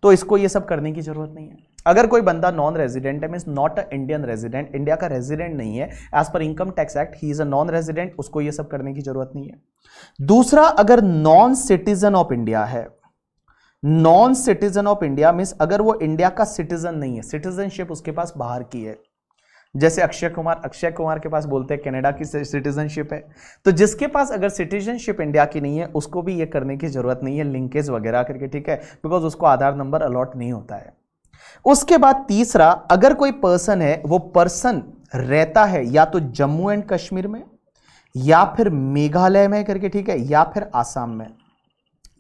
तो इसको ये सब करने की जरूरत नहीं है अगर कोई बंदा नॉन रेजिडेंट है mean not a Indian resident India का रेजिडेंट नहीं है as per income tax act he is a non resident उसको ये सब करने की जरूरत नहीं है दूसरा अगर नॉन सिटीजन ऑफ इंडिया है non citizen of India means अगर वो इंडिया का सिटीजन नहीं है सिटीजनशिप उसके पास बाहर की है जैसे अक्षय कुमार अक्षय कुमार के पास बोलते हैं कनाडा की सिटीजनशिप है तो जिसके पास अगर सिटीजनशिप इंडिया की नहीं है उसको भी ये करने की ज़रूरत नहीं है लिंकेज वगैरह करके ठीक है बिकॉज उसको आधार नंबर अलॉट नहीं होता है उसके बाद तीसरा अगर कोई पर्सन है वो पर्सन रहता है या तो जम्मू एंड कश्मीर में या फिर मेघालय में करके ठीक है या फिर आसाम में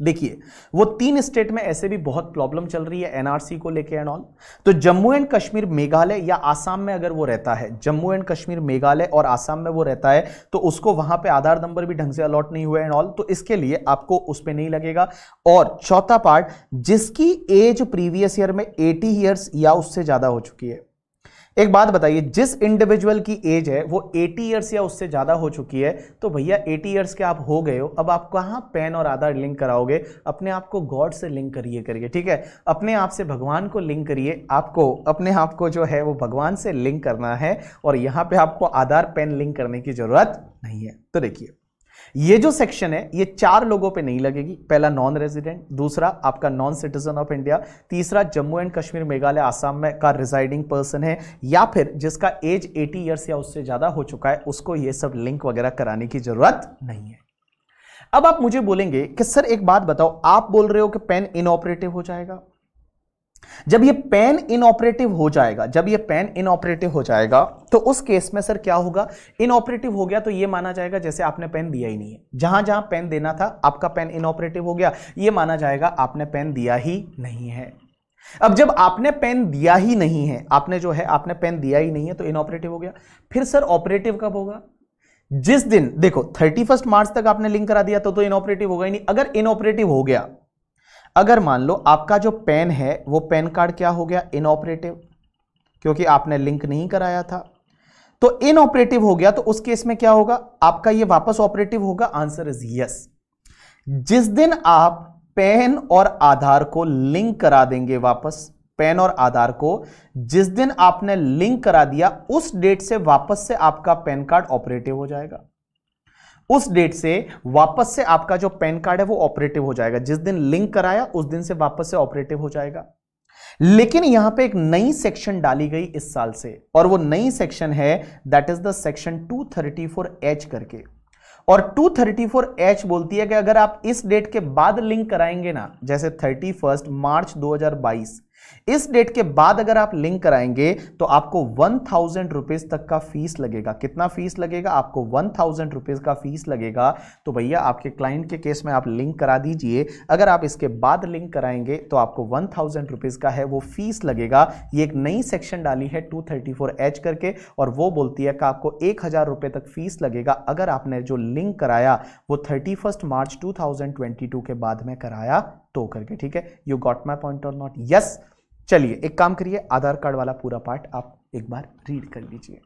देखिए वो तीन स्टेट में ऐसे भी बहुत प्रॉब्लम चल रही है एनआरसी को लेके एंड ऑल तो जम्मू एंड कश्मीर मेघालय या आसाम में अगर वो रहता है जम्मू एंड कश्मीर मेघालय और आसाम में वो रहता है तो उसको वहां पे आधार नंबर भी ढंग से अलॉट नहीं हुआ एंड ऑल तो इसके लिए आपको उस पर नहीं लगेगा और चौथा पार्ट जिसकी एज प्रीवियस ईयर में एटी ईयर्स या उससे ज्यादा हो चुकी है एक बात बताइए जिस इंडिविजुअल की एज है वो 80 ईयर्स या उससे ज़्यादा हो चुकी है तो भैया 80 ईयर्स के आप हो गए हो अब आप कहाँ पेन और आधार लिंक कराओगे अपने आप को गॉड से लिंक करिए करिए ठीक है अपने आप से भगवान को लिंक करिए आपको अपने आप को जो है वो भगवान से लिंक करना है और यहाँ पर आपको आधार पेन लिंक करने की ज़रूरत नहीं है तो देखिए ये जो सेक्शन है ये चार लोगों पे नहीं लगेगी पहला नॉन रेजिडेंट दूसरा आपका नॉन सिटीजन ऑफ इंडिया तीसरा जम्मू एंड कश्मीर मेघालय आसाम में का रिजाइडिंग पर्सन है या फिर जिसका एज 80 ईयर्स या उससे ज़्यादा हो चुका है उसको ये सब लिंक वगैरह कराने की ज़रूरत नहीं है अब आप मुझे बोलेंगे कि सर एक बात बताओ आप बोल रहे हो कि पेन इनऑपरेटिव हो जाएगा जब ये पेन इनऑपरेटिव हो जाएगा जब ये पेन इनऑपरेटिव हो जाएगा तो उस केस में सर क्या होगा इनऑपरेटिव हो गया तो ये माना जाएगा जैसे आपने पेन दिया ही नहीं है जहां जहां पेन देना था आपका पेन इनऑपरेटिव हो गया ये माना जाएगा आपने पेन दिया ही नहीं है अब जब आपने पेन दिया ही नहीं है आपने जो है आपने पेन दिया ही नहीं है तो इनऑपरेटिव हो गया फिर सर ऑपरेटिव कब होगा जिस दिन देखो थर्टी फर्स्ट मार्च तक आपने लिंक करा दिया तो तो इनऑपरेटिव होगा ही नहीं अगर इनऑपरेटिव हो गया अगर मान लो आपका जो पेन है वो पेन कार्ड क्या हो गया इनऑपरेटिव क्योंकि आपने लिंक नहीं कराया था तो इनऑपरेटिव हो गया तो उस केस में क्या होगा आपका ये वापस ऑपरेटिव होगा आंसर इज यस जिस दिन आप पेन और आधार को लिंक करा देंगे वापस पेन और आधार को जिस दिन आपने लिंक करा दिया उस डेट से वापस से आपका पैन कार्ड ऑपरेटिव हो जाएगा उस डेट से वापस से आपका जो पैन कार्ड है वो ऑपरेटिव हो जाएगा जिस दिन लिंक कराया उस दिन से वापस से ऑपरेटिव हो जाएगा लेकिन यहां पे एक नई सेक्शन डाली गई इस साल से और वो नई सेक्शन है that is the section 234H करके और 234H बोलती है कि अगर आप इस डेट के बाद लिंक कराएंगे ना जैसे 31 मार्च 2022 इस डेट के बाद अगर आप लिंक कराएंगे तो आपको वन थाउजेंड रुपीज तक का फीस लगेगा कितना फीस लगेगा आपको वन थाउजेंड रुपीज का फीस लगेगा तो भैया आपके क्लाइंट के केस में आप लिंक करा दीजिए अगर आप इसके बाद लिंक कराएंगे तो आपको वन थाउजेंड रुपीज का है वो फीस लगेगा ये एक नई सेक्शन डाली है टू थर्टी फोर एच करके और वो बोलती है कि आपको एक हजार रुपए तक फीस लगेगा अगर आपने जो लिंक कराया वो thirty first March two thousand twenty two के बाद में कराया तो करके ठीक है you got my point or not yes चलिए एक काम करिए आधार कार्ड वाला पूरा पार्ट आप एक बार रीड कर लीजिए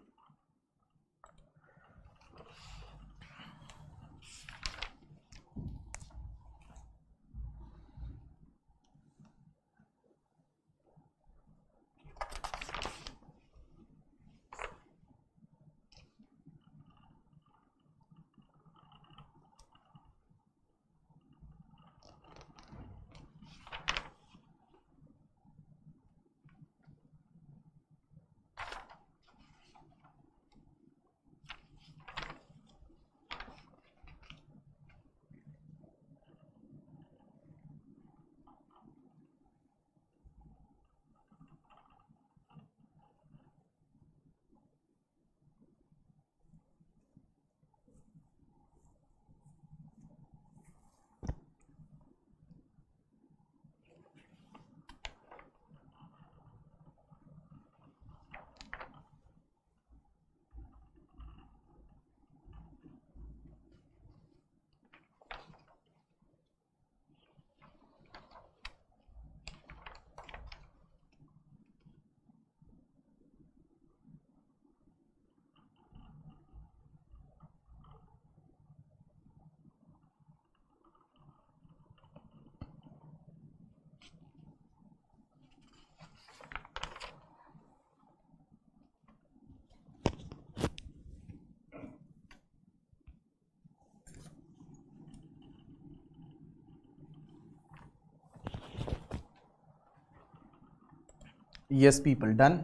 यस पीपल डन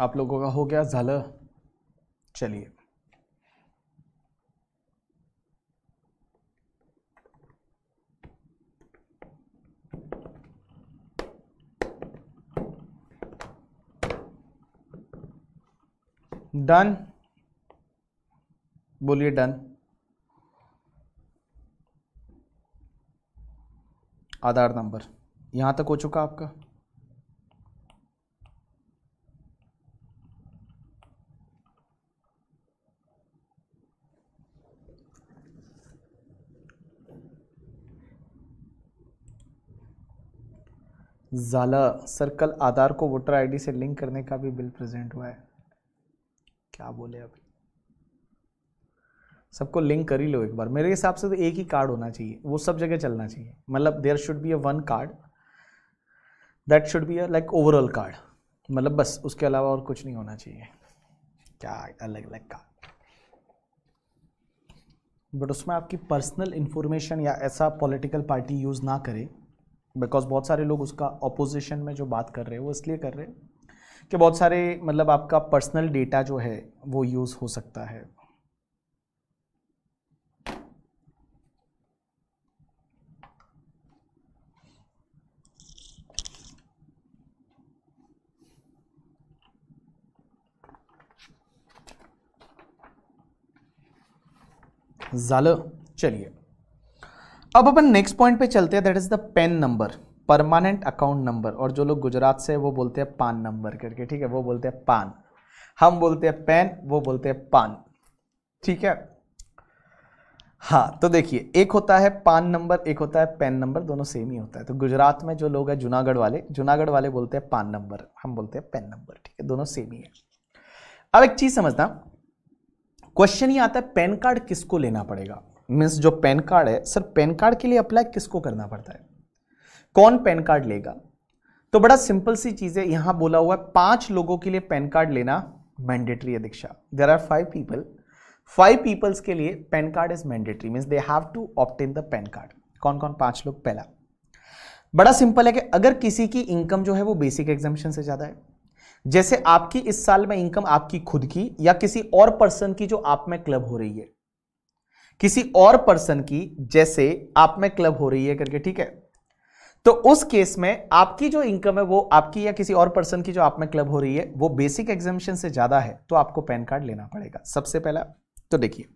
आप लोगों का हो गया झल चलिए डन बोलिए डन आधार नंबर यहां तक हो चुका आपका ज़ाला सर्कल आधार को वोटर आईडी से लिंक करने का भी बिल प्रेजेंट हुआ है क्या बोले अभी सबको लिंक कर ही लो एक बार मेरे हिसाब से तो एक ही कार्ड होना चाहिए वो सब जगह चलना चाहिए मतलब there should be a one card that should be a like overall card मतलब बस उसके अलावा और कुछ नहीं होना चाहिए क्या अलग अलग कार्ड बट उसमें आपकी पर्सनल इन्फॉर्मेशन या ऐसा पॉलिटिकल पार्टी यूज़ ना करे बिकॉज बहुत सारे लोग उसका अपोजिशन में जो बात कर रहे हैं वो इसलिए कर रहे हैं कि बहुत सारे मतलब आपका पर्सनल डेटा जो है वो यूज़ हो सकता है चलिए अब अपन नेक्स्ट पॉइंट पे चलते हैं that is the PAN number permanent account number और जो लोग गुजरात से वो बोलते हैं पान नंबर करके ठीक है वो बोलते हैं पान हम बोलते हैं पेन वो बोलते हैं पान ठीक है हाँ तो देखिए एक होता है पान नंबर एक होता है पेन नंबर दोनों सेम ही होता है तो गुजरात में जो लोग हैं जूनागढ़ वाले जूनागढ़ वाले बोलते हैं पान नंबर हम बोलते हैं पेन नंबर ठीक है दोनों सेम ही है अब एक चीज़ समझना क्वेश्चन ये आता है पैन कार्ड किसको लेना पड़ेगा मीन्स जो पैन कार्ड है सर पैन कार्ड के लिए अप्लाई किसको करना पड़ता है कौन पैन कार्ड लेगा तो बड़ा सिंपल सी चीज़ है यहां बोला हुआ है पांच लोगों के लिए पैन कार्ड लेना मैंडेटरी है दीक्षा there are five people five peoples के लिए PAN card is mandatory means they have to obtain the PAN card कौन कौन पांच लोग पहला बड़ा सिंपल है कि अगर किसी की इनकम जो है वो बेसिक एग्जामेशन से ज़्यादा है जैसे आपकी इस साल में इनकम आपकी खुद की या किसी और पर्सन की जो आप में क्लब हो रही है किसी और पर्सन की जैसे आप में क्लब हो रही है करके ठीक है तो उस केस में आपकी जो इनकम है वो आपकी या किसी और पर्सन की जो आप में क्लब हो रही है वो बेसिक एग्जामिशन से ज्यादा है तो आपको पैन कार्ड लेना पड़ेगा सबसे पहला तो देखिए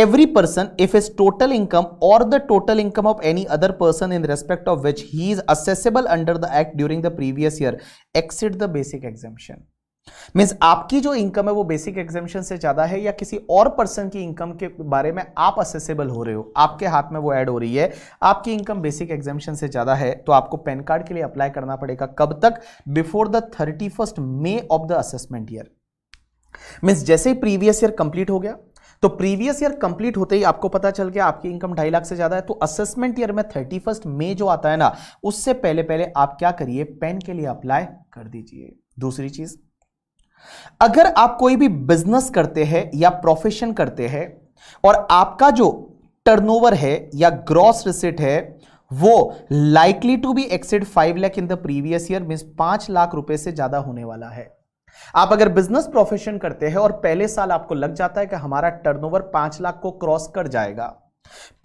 every person if is total income or the total income of any other person in respect of which he is assessable under the act during the previous year exceed the basic exemption means आपकी जो income है वो basic exemption से ज़्यादा है या किसी और पर्सन की इनकम के बारे में आप असेसेबल हो रहे हो आपके हाथ में वो ऐड हो रही है आपकी इनकम बेसिक एग्जामेशन से ज़्यादा है तो आपको पैन कार्ड के लिए अप्लाई करना पड़ेगा कब तक before the thirty first May of the assessment year means जैसे ही प्रीवियस ईयर कंप्लीट हो गया तो प्रीवियस ईयर कंप्लीट होते ही आपको पता चल गया आपकी इनकम ढाई लाख से ज्यादा है तो असेसमेंट ईयर में थर्टी फर्स्ट मे जो आता है ना उससे पहले पहले आप क्या करिए पेन के लिए अप्लाई कर दीजिए दूसरी चीज़ अगर आप कोई भी बिजनेस करते हैं या प्रोफेशन करते हैं और आपका जो टर्नओवर है या ग्रॉस रिसिट है वो likely to be exceed five lakh in the previous year mean पांच लाख रुपए से ज्यादा होने वाला है आप अगर बिजनेस प्रोफेशन करते हैं और पहले साल आपको लग जाता है कि हमारा टर्नओवर पांच लाख को क्रॉस कर जाएगा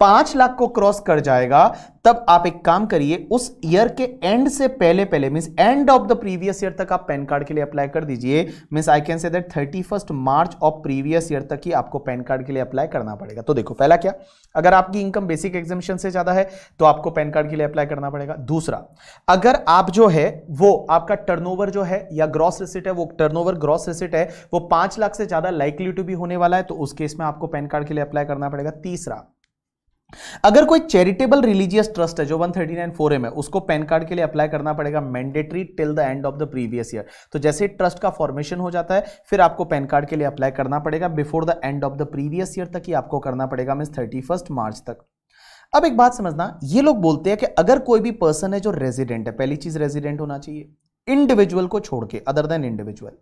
पांच लाख को क्रॉस कर जाएगा तब आप एक काम करिए उस ईयर के एंड से पहले पहले means end of the previous year तक आप पैन कार्ड के लिए अप्लाई कर दीजिए means I can say that thirty first March of previous year तक ही आपको पैन कार्ड के लिए अप्लाई करना पड़ेगा तो देखो पहला क्या अगर आपकी इनकम बेसिक एग्जामेशन से ज्यादा है तो आपको पैन कार्ड के लिए अप्लाई करना पड़ेगा दूसरा अगर आप जो है वो आपका टर्न जो है या ग्रॉस रिसिट है वो टर्न ग्रॉस रिसिट है वो पांच लाख से ज्यादा लाइकली टू भी होने वाला है तो उस केस में आपको पैन कार्ड के लिए अप्लाई करना पड़ेगा तीसरा अगर कोई चैरिटेबल रिलीजियस ट्रस्ट है जो 139 एम है उसको पैन कार्ड के लिए अप्लाई करना पड़ेगा mandatory till the end of the previous year तो जैसे ट्रस्ट का फॉर्मेशन हो जाता है फिर आपको पैन कार्ड के लिए अप्लाई करना पड़ेगा before the end of the previous year तक ही आपको करना पड़ेगा मीन थर्टी फर्स्ट मार्च तक अब एक बात समझना ये लोग बोलते हैं कि अगर कोई भी पर्सन है जो रेजिडेंट है पहली चीज रेजिडेंट होना चाहिए इंडिविजुअल को छोड़ के अदर देन इंडिविजुअल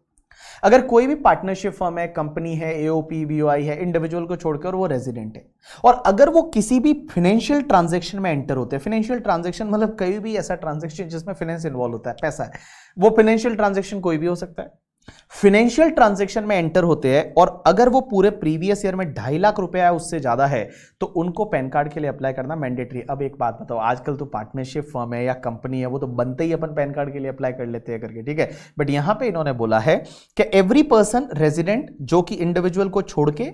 अगर कोई भी पार्टनरशिप फर्म है कंपनी है एओपी बीओआई है इंडिविजुअल को छोड़कर वो रेजिडेंट है और अगर वो किसी भी फाइनेंशियल ट्रांजेक्शन में एंटर होते हैं फाइनेंशियल ट्रांजेक्शन मतलब कोई भी ऐसा ट्रांजेक्शन जिसमें फाइनेंस इन्वॉल्व होता है पैसा है वो फाइनेंशियल ट्रांजेक्शन कोई भी हो सकता है फाइनेंशियल ट्रांजेक्शन में एंटर होते हैं और अगर वो पूरे प्रीवियस ईयर में ढाई लाख रुपया है उससे ज़्यादा है तो उनको पैन कार्ड के लिए अप्लाई करना मैंडेटरी अब एक बात बताओ आजकल तो पार्टनरशिप फर्म है या कंपनी है वो तो बनते ही अपन पैन कार्ड के लिए अप्लाई कर लेते हैं करके ठीक है बट यहाँ पे इन्होंने बोला है कि एवरी पर्सन रेजिडेंट जो कि इंडिविजुअल को छोड़ के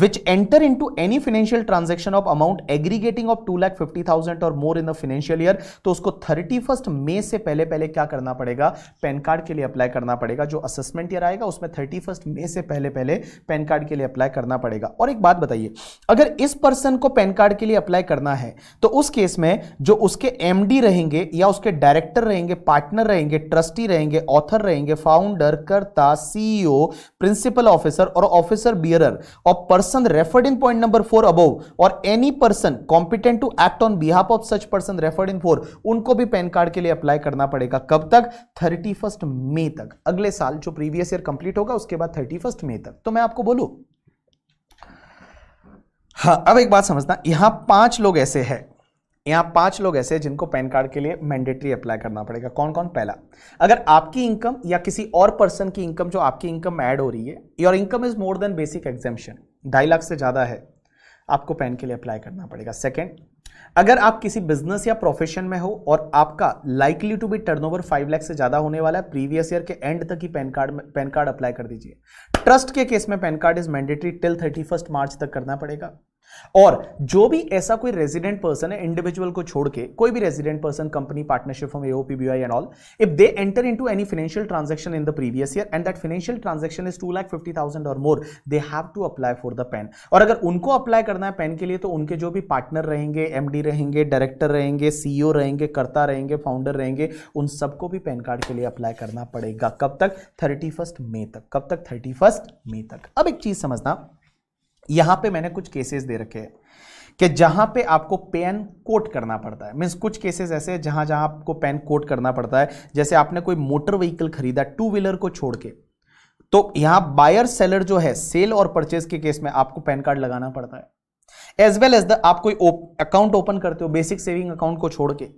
which enter in any financial transaction of amount aggregating of two lakh fifty thousand or more in the financial year तो उसको थर्टी फर्स्ट मे से पहले पहले क्या करना पड़ेगा पैन कार्ड के लिए अप्लाई करना पड़ेगा जो असिस्ट असेसमेंट ईयर आएगा उसमें थर्टी फर्स्ट मे से पहले पहले पैन कार्ड के लिए अप्लाई करना पड़ेगा और एक बात बताइए अगर इस पर्सन को पैन कार्ड के लिए अप्लाई करना है तो उस केस में जो उसके एम रहेंगे या उसके डायरेक्टर रहेंगे पार्टनर रहेंगे ट्रस्टी रहेंगे ऑथर रहेंगे फाउंडर करता CEO principal officer or officer bearer or person referred in point number four above or any person competent to act on behalf of such person referred in four उनको भी pan card के लिए apply करना पड़ेगा कब तक thirty first मे तक अगले साल जो प्रीवियस ईयर कंप्लीट होगा उसके बाद थर्टी फर्स्ट मे तक तो मैं आपको बोलू हाँ अब एक बात समझना यहां पांच लोग ऐसे हैं यहां पांच लोग ऐसे हैं जिनको पैन कार्ड के लिए मैंडेटरी अप्लाई करना पड़ेगा कौन कौन पहला अगर आपकी इनकम या किसी और पर्सन की इनकम जो आपकी इनकम ऐड हो रही है your income is more than basic exemption ढाई लाख से ज़्यादा है आपको पैन के लिए अप्लाई करना पड़ेगा सेकेंड अगर आप किसी बिजनेस या प्रोफेशन में हो और आपका likely to be turnover over lakh से ज्यादा होने वाला है प्रीवियस ईयर के एंड तक ही PAN card PAN card apply कर दीजिए ट्रस्ट के केस में PAN card is mandatory till thirty March तक करना पड़ेगा और जो भी ऐसा कोई रेजिडेंट पर्सन है इंडिविजुअल को छोड़ के कोई भी resident person company partnership firm AO and all if they enter into any financial transaction in the previous year and that financial transaction is thousand or more they have to apply for the PAN और अगर उनको apply करना है pen के लिए तो उनके जो भी पार्टनर रहेंगे एमडी रहेंगे डायरेक्टर रहेंगे सीईओ e रहेंगे कर्ता रहेंगे फाउंडर रहेंगे उन सबको भी पैन कार्ड के लिए अप्लाई करना पड़ेगा कब तक थर्टी मई तक कब तक थर्टी मई तक अब एक चीज समझना यहां पे मैंने कुछ केसेस दे रखे हैं कि जहां पे आपको पेन कोट करना पड़ता है मीन्स कुछ केसेस ऐसे हैं जहां जहां आपको पेन कोट करना पड़ता है जैसे आपने कोई मोटर व्हीकल खरीदा टू व्हीलर को छोड़ के तो यहां बायर सेलर जो है सेल और परचेज के केस में आपको पैन कार्ड लगाना पड़ता है एज वेल एज द आप कोई अकाउंट ओपन करते हो बेसिक सेविंग अकाउंट को छोड़ के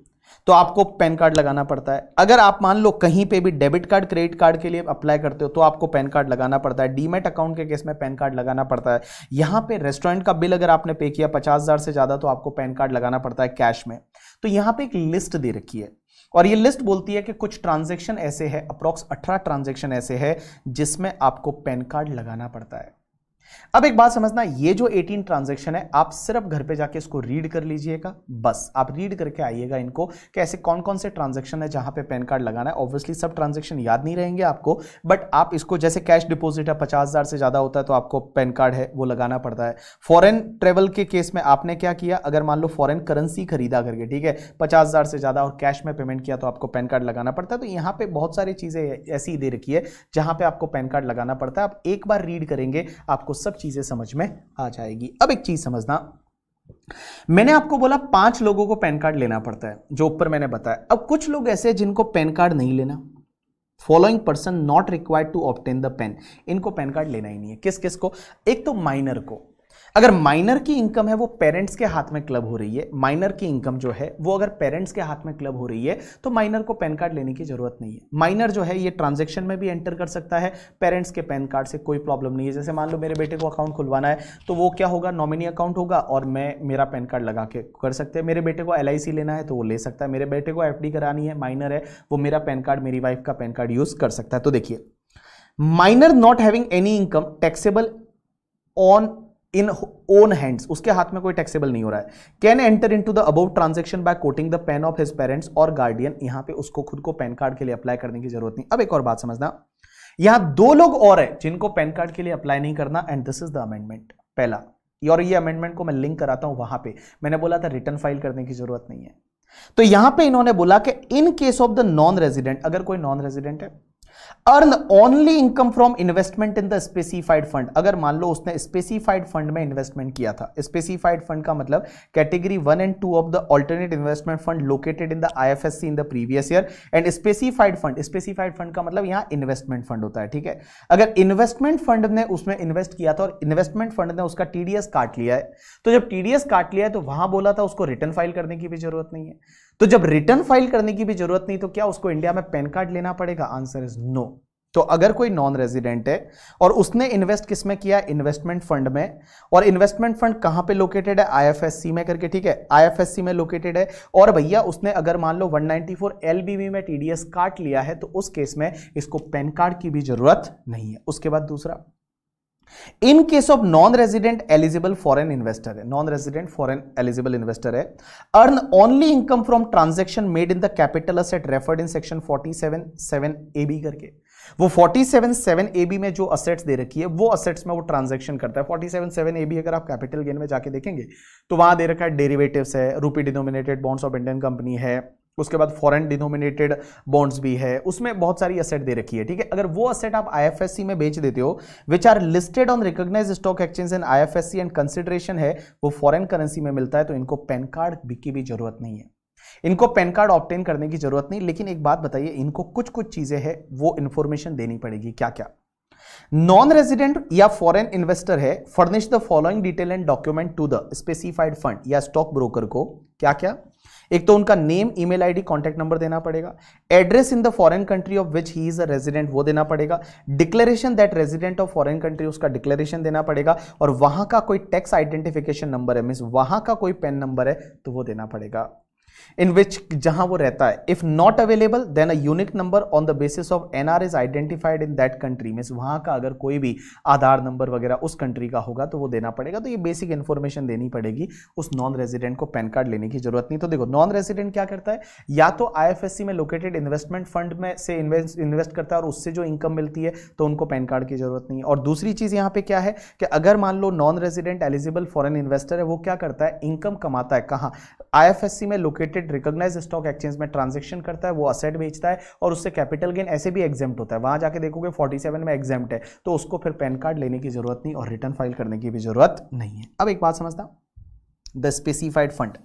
तो आपको पैन कार्ड लगाना पड़ता है अगर आप मान लो कहीं पे भी डेबिट कार्ड क्रेडिट कार्ड के लिए अप्लाई करते हो तो आपको पैन कार्ड लगाना पड़ता है डीमेट अकाउंट के केस में पैन कार्ड लगाना पड़ता है यहाँ पे रेस्टोरेंट का बिल अगर आपने पे किया पचास हज़ार से ज़्यादा तो आपको पैन कार्ड लगाना पड़ता है कैश में तो यहाँ पर एक लिस्ट दे रखी है और ये लिस्ट बोलती है कि कुछ ट्रांजेक्शन ऐसे है अप्रॉक्स अठारह ट्रांजेक्शन ऐसे है जिसमें आपको पैन कार्ड लगाना पड़ता है अब एक बात समझना ये जो 18 ट्रांजेक्शन है आप सिर्फ घर पे जाके इसको रीड कर लीजिएगा बस आप रीड करके आइएगा इनको कि ऐसे कौन कौन से ट्रांजेक्शन है जहां पे पैन कार्ड लगाना है ऑब्वियसली सब ट्रांजेक्शन याद नहीं रहेंगे आपको बट आप इसको जैसे कैश डिपॉजिट है पचास हज़ार से ज़्यादा होता है तो आपको पैन कार्ड है वो लगाना पड़ता है फॉरन ट्रेवल के केस में आपने क्या किया अगर मान लो फॉरन करेंसी खरीदा करके ठीक है पचास हज़ार से ज़्यादा और कैश में पेमेंट किया तो आपको पैन कार्ड लगाना पड़ता है तो यहाँ पर बहुत सारी चीज़ें ऐसी दे रखी है जहां पर आपको पैन कार्ड लगाना पड़ता है आप एक बार रीड करेंगे आपको सब चीज़ें समझ में आ जाएगी अब एक चीज़ समझना मैंने आपको बोला पांच लोगों को पैन कार्ड लेना पड़ता है जो ऊपर मैंने बताया अब कुछ लोग ऐसे हैं जिनको पैन कार्ड नहीं लेना following person not required to obtain the PAN इनको पैन कार्ड लेना ही नहीं है किस किस को एक तो माइनर को अगर माइनर की इनकम है वो पेरेंट्स के हाथ में क्लब हो रही है माइनर की इनकम जो है वो अगर पेरेंट्स के हाथ में क्लब हो रही है तो माइनर को पैन कार्ड लेने की जरूरत नहीं है माइनर जो है ये ट्रांजेक्शन में भी एंटर कर सकता है पेरेंट्स के पैन कार्ड से कोई प्रॉब्लम नहीं है जैसे मान लो मेरे बेटे को अकाउंट खुलवाना है तो वो क्या होगा नॉमिनी अकाउंट होगा और मैं मेरा पैन कार्ड लगा के कर सकते हैं मेरे बेटे को एल लेना है तो वो ले सकता है मेरे बेटे को एफ करानी है माइनर है वो मेरा पैन कार्ड मेरी वाइफ का पैन कार्ड यूज कर सकता है तो देखिए minor not having any income taxable on in own hands उसके हाथ में कोई टैक्सेबल नहीं हो रहा है can enter into the above transaction by quoting the PAN of his parents or guardian यहां पे उसको खुद को पैन कार्ड के लिए अप्लाई करने की जरूरत नहीं अब एक और बात समझना यहां दो लोग और हैं जिनको पैन कार्ड के लिए अप्लाई नहीं करना and this is the amendment पहला और ये अमेंडमेंट को मैं लिंक कराता हूं वहां पे मैंने बोला था रिटर्न फाइल करने की जरूरत नहीं है तो यहां पे इन्होंने बोला कि in case of the non resident अगर कोई नॉन रेजिडेंट है earn only income from investment in the specified fund अगर मान लो उसने स्पेसिफाइड फंड में इन्वेस्टमेंट किया था स्पेसिफाइड फंड का मतलब category one and two of the alternate investment fund located in the IFSC in the previous year and specified fund specified fund का मतलब यहाँ इन्वेस्टमेंट फंड होता है ठीक है अगर इन्वेस्टमेंट फंड ने उसमें इन्वेस्ट किया था और इन्वेस्टमेंट फंड ने उसका टीडीएस काट लिया है तो जब टीडीएस काट लिया है तो वहां बोला था उसको रिटर्न फाइल करने की भी जरूरत नहीं है तो जब रिटर्न फाइल करने की भी जरूरत नहीं तो क्या उसको इंडिया में पैन कार्ड लेना पड़ेगा आंसर इज नो तो अगर कोई नॉन रेजिडेंट है और उसने इन्वेस्ट किस में किया इन्वेस्टमेंट फंड में और इन्वेस्टमेंट फंड कहां पे लोकेटेड है आईएफएससी में करके ठीक है आईएफएससी में लोकेटेड है और भैया उसने अगर मान लो 194 एलबीबी में टीडीएस काट लिया है तो उस केस में इसको पैन कार्ड की भी जरूरत नहीं है उसके बाद दूसरा in case of non resident eligible foreign investor है non resident foreign eligible investor है earn only income from transaction made in the capital asset referred in section A B करके वो ए बी में जो असेट्स दे रखी है वो assets में वो ट्रांजेक्शन करता है forty seven seven A B अगर आप कैपिटल गेन में जाके देखेंगे तो वहां दे रखा है डेरिवेटिव्स है rupee denominated bonds of Indian company है उसके बाद फॉरेन डिनोमिनेटेड बॉन्ड्स भी है उसमें बहुत सारी असेट दे रखी है ठीक है अगर वो असेट आप आईएफएससी में बेच देते हो which are listed on recognise stock exchange and IFSC and consideration है वो फॉरेन करेंसी में मिलता है तो इनको पैन कार्ड की भी जरूरत नहीं है इनको पैन कार्ड ऑप्टेन करने की जरूरत नहीं लेकिन एक बात बताइए इनको कुछ कुछ चीजें हैं वो इन्फॉर्मेशन देनी पड़ेगी क्या क्या नॉन रेजिडेंट या फॉरेन इन्वेस्टर है furnish the following detail and document to the specified fund या स्टॉक ब्रोकर को क्या क्या एक तो उनका name email ID contact number देना पड़ेगा address in the foreign country of which he is a resident वो देना पड़ेगा declaration that resident of foreign country उसका डिक्लेरेशन देना पड़ेगा और वहां का कोई टैक्स आइडेंटिफिकेशन नंबर है मीन वहां का कोई पेन नंबर है तो वो देना पड़ेगा इन विच जहां वो रहता है if not available then a unique number on the basis of N R is identified in that country mean वहां का अगर कोई भी आधार नंबर वगैरह उस कंट्री का होगा तो वो देना पड़ेगा तो ये बेसिक इन्फॉर्मेशन देनी पड़ेगी उस नॉन रेजिडेंट को पैन कार्ड लेने की जरूरत नहीं तो देखो नॉन रेजिडेंट क्या करता है या तो आई में लोकेटेड इन्वेस्टमेंट फंड में से इन्वेस्ट करता है और उससे जो इनकम मिलती है तो उनको पैन कार्ड की जरूरत नहीं है और दूसरी चीज़ यहाँ पे क्या है कि अगर मान लो non resident eligible foreign investor है वो क्या करता है इनकम कमाता है कहाँ आई में located limited recognise stock exchange में ट्रांजेक्शन करता है वो असेट बेचता है और उससे कैपिटल गेन ऐसे भी एग्जाम्ट होता है वहां जाके देखोगे फोर्टी में एग्जाम्ट है तो उसको फिर पैन कार्ड लेने की जरूरत नहीं और रिटर्न फाइल करने की भी जरूरत नहीं है अब एक बात समझता the specified fund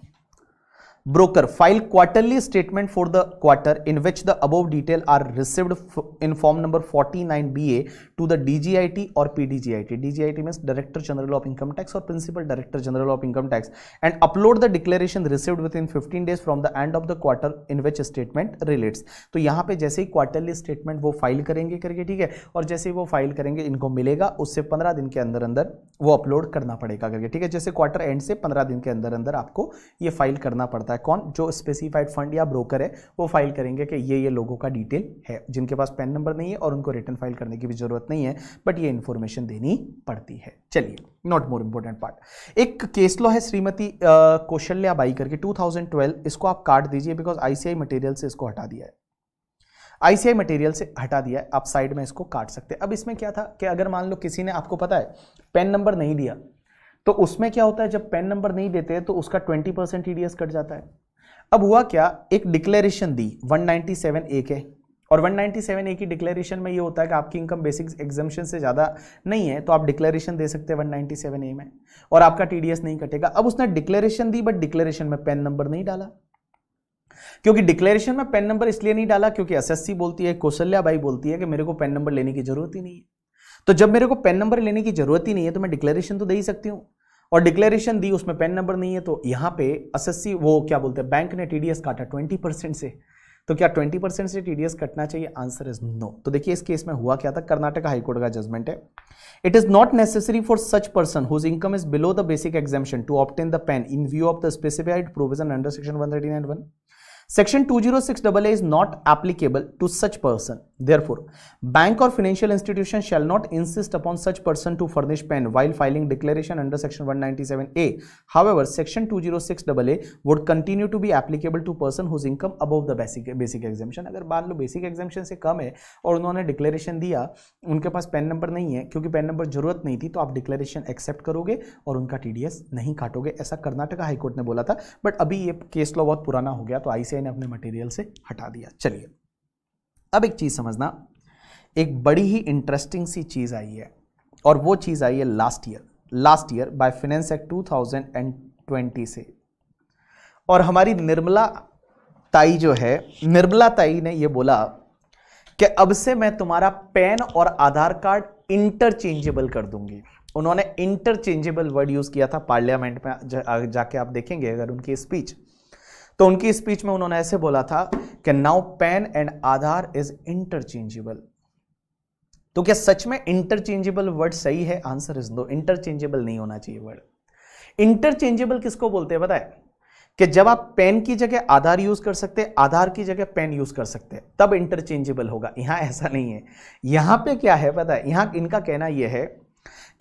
broker file quarterly statement for the quarter in which the above detail are received in form number 49 BA to the DGIT or PDGIT. DGIT means Director General of Income Tax or Principal Director General of Income Tax and upload the declaration received within 15 days from the end of the quarter in which statement relates. to yahan pe jaise hi quarterly statement wo file karenge karke theek hai aur jaise hi wo file karenge inko milega usse 15 din ke andar andar wo upload karna padega karke theek hai jaise quarter end se 15 din ke andar andar aapko ye file karna पड़ता जाता है कौन जो specified fund या broker है वो file करेंगे कि ये ये लोगों का डिटेल है जिनके पास पेन नंबर नहीं है और उनको रिटर्न फाइल करने की भी जरूरत नहीं है बट ये इन्फॉर्मेशन देनी पड़ती है चलिए नॉट मोर इम्पोर्टेंट पार्ट एक केस लॉ है श्रीमती कौशल्या बाई करके टू इसको आप काट दीजिए बिकॉज आईसीआई मटेरियल से इसको हटा दिया है आईसीआई मटेरियल से हटा दिया है आप साइड में इसको काट सकते हैं अब इसमें क्या था कि अगर मान लो किसी ने आपको पता है पेन नंबर नहीं दिया तो उसमें क्या होता है जब पेन नंबर नहीं देते तो उसका 20 परसेंट टीडीएस कट जाता है अब हुआ क्या एक डिक्लेरेशन दी 197 ए के और 197 ए की डिक्लेरेशन में ये होता है कि आपकी इनकम बेसिक एग्जामेशन से ज़्यादा नहीं है तो आप डिक्लेरेशन दे सकते हैं 197 ए में और आपका टी नहीं कटेगा अब उसने डिक्लेरेशन दी बट डिक्लेरेशन में पेन नंबर नहीं डाला क्योंकि डिक्लेरेशन में पेन नंबर इसलिए नहीं डाला क्योंकि एसएससी बोलती है कौशल्या भाई बोलती है कि मेरे को पेन नंबर लेने की जरूरत ही नहीं है तो जब मेरे को पेन नंबर लेने की ज़रूरत ही नहीं है तो मैं डिक्लेरेशन तो दे ही सकती हूँ और डिक्लेरेशन दी उसमें पेन नंबर नहीं है तो यहाँ पे एस वो क्या बोलते हैं बैंक ने टीडीएस काटा ट्वेंटी परसेंट से तो क्या 20 परसेंट से टीडीएस कटना चाहिए आंसर इज नो तो देखिए इस केस में हुआ क्या था कर्नाटक हाईकोर्ट का जजमेंट है it is not necessary for such person whose income is below the basic exemption to obtain the PAN in view of the specified provision under section one thirty nine one section two zero six double A is not applicable to such person therefore bank or financial institution shall not insist upon such person to furnish pen while filing declaration under section 197a however section 206a would continue to be applicable to person whose income above the basic basic exemption अगर मान लो basic exemption से कम है और उन्होंने declaration दिया उनके पास pen number नहीं है क्योंकि pen number जरूरत नहीं थी तो आप declaration accept करोगे और उनका TDS नहीं काटोगे ऐसा कर्नाटका हाईकोर्ट ने बोला था बट अभी ये केस लॉ बहुत पुराना हो गया तो आईसीआई ने अपने मटेरियल से हटा दिया चलिए अब एक चीज़ समझना एक बड़ी ही इंटरेस्टिंग सी चीज़ आई है और वो चीज़ आई है last year last year by finance act two and twenty से और हमारी निर्मला ताई जो है निर्मला ताई ने ये बोला कि अब से मैं तुम्हारा पैन और आधार कार्ड इंटरचेंजेबल कर दूंगी उन्होंने इंटरचेंजेबल वर्ड यूज़ किया था पार्लियामेंट में जा, जाके आप देखेंगे अगर उनकी स्पीच तो उनकी स्पीच में उन्होंने ऐसे बोला था कि now PAN and Aadhaar is interchangeable तो क्या सच में इंटरचेंजेबल वर्ड सही है आंसर इज नो इंटरचेंजेबल नहीं होना चाहिए वर्ड इंटरचेंजेबल किसको बोलते हैं बताए कि जब आप पेन की जगह आधार यूज कर सकते हैं आधार की जगह पेन यूज कर सकते हैं तब इंटरचेंजेबल होगा यहां ऐसा नहीं है यहां पे क्या है पता है यहां इनका कहना यह है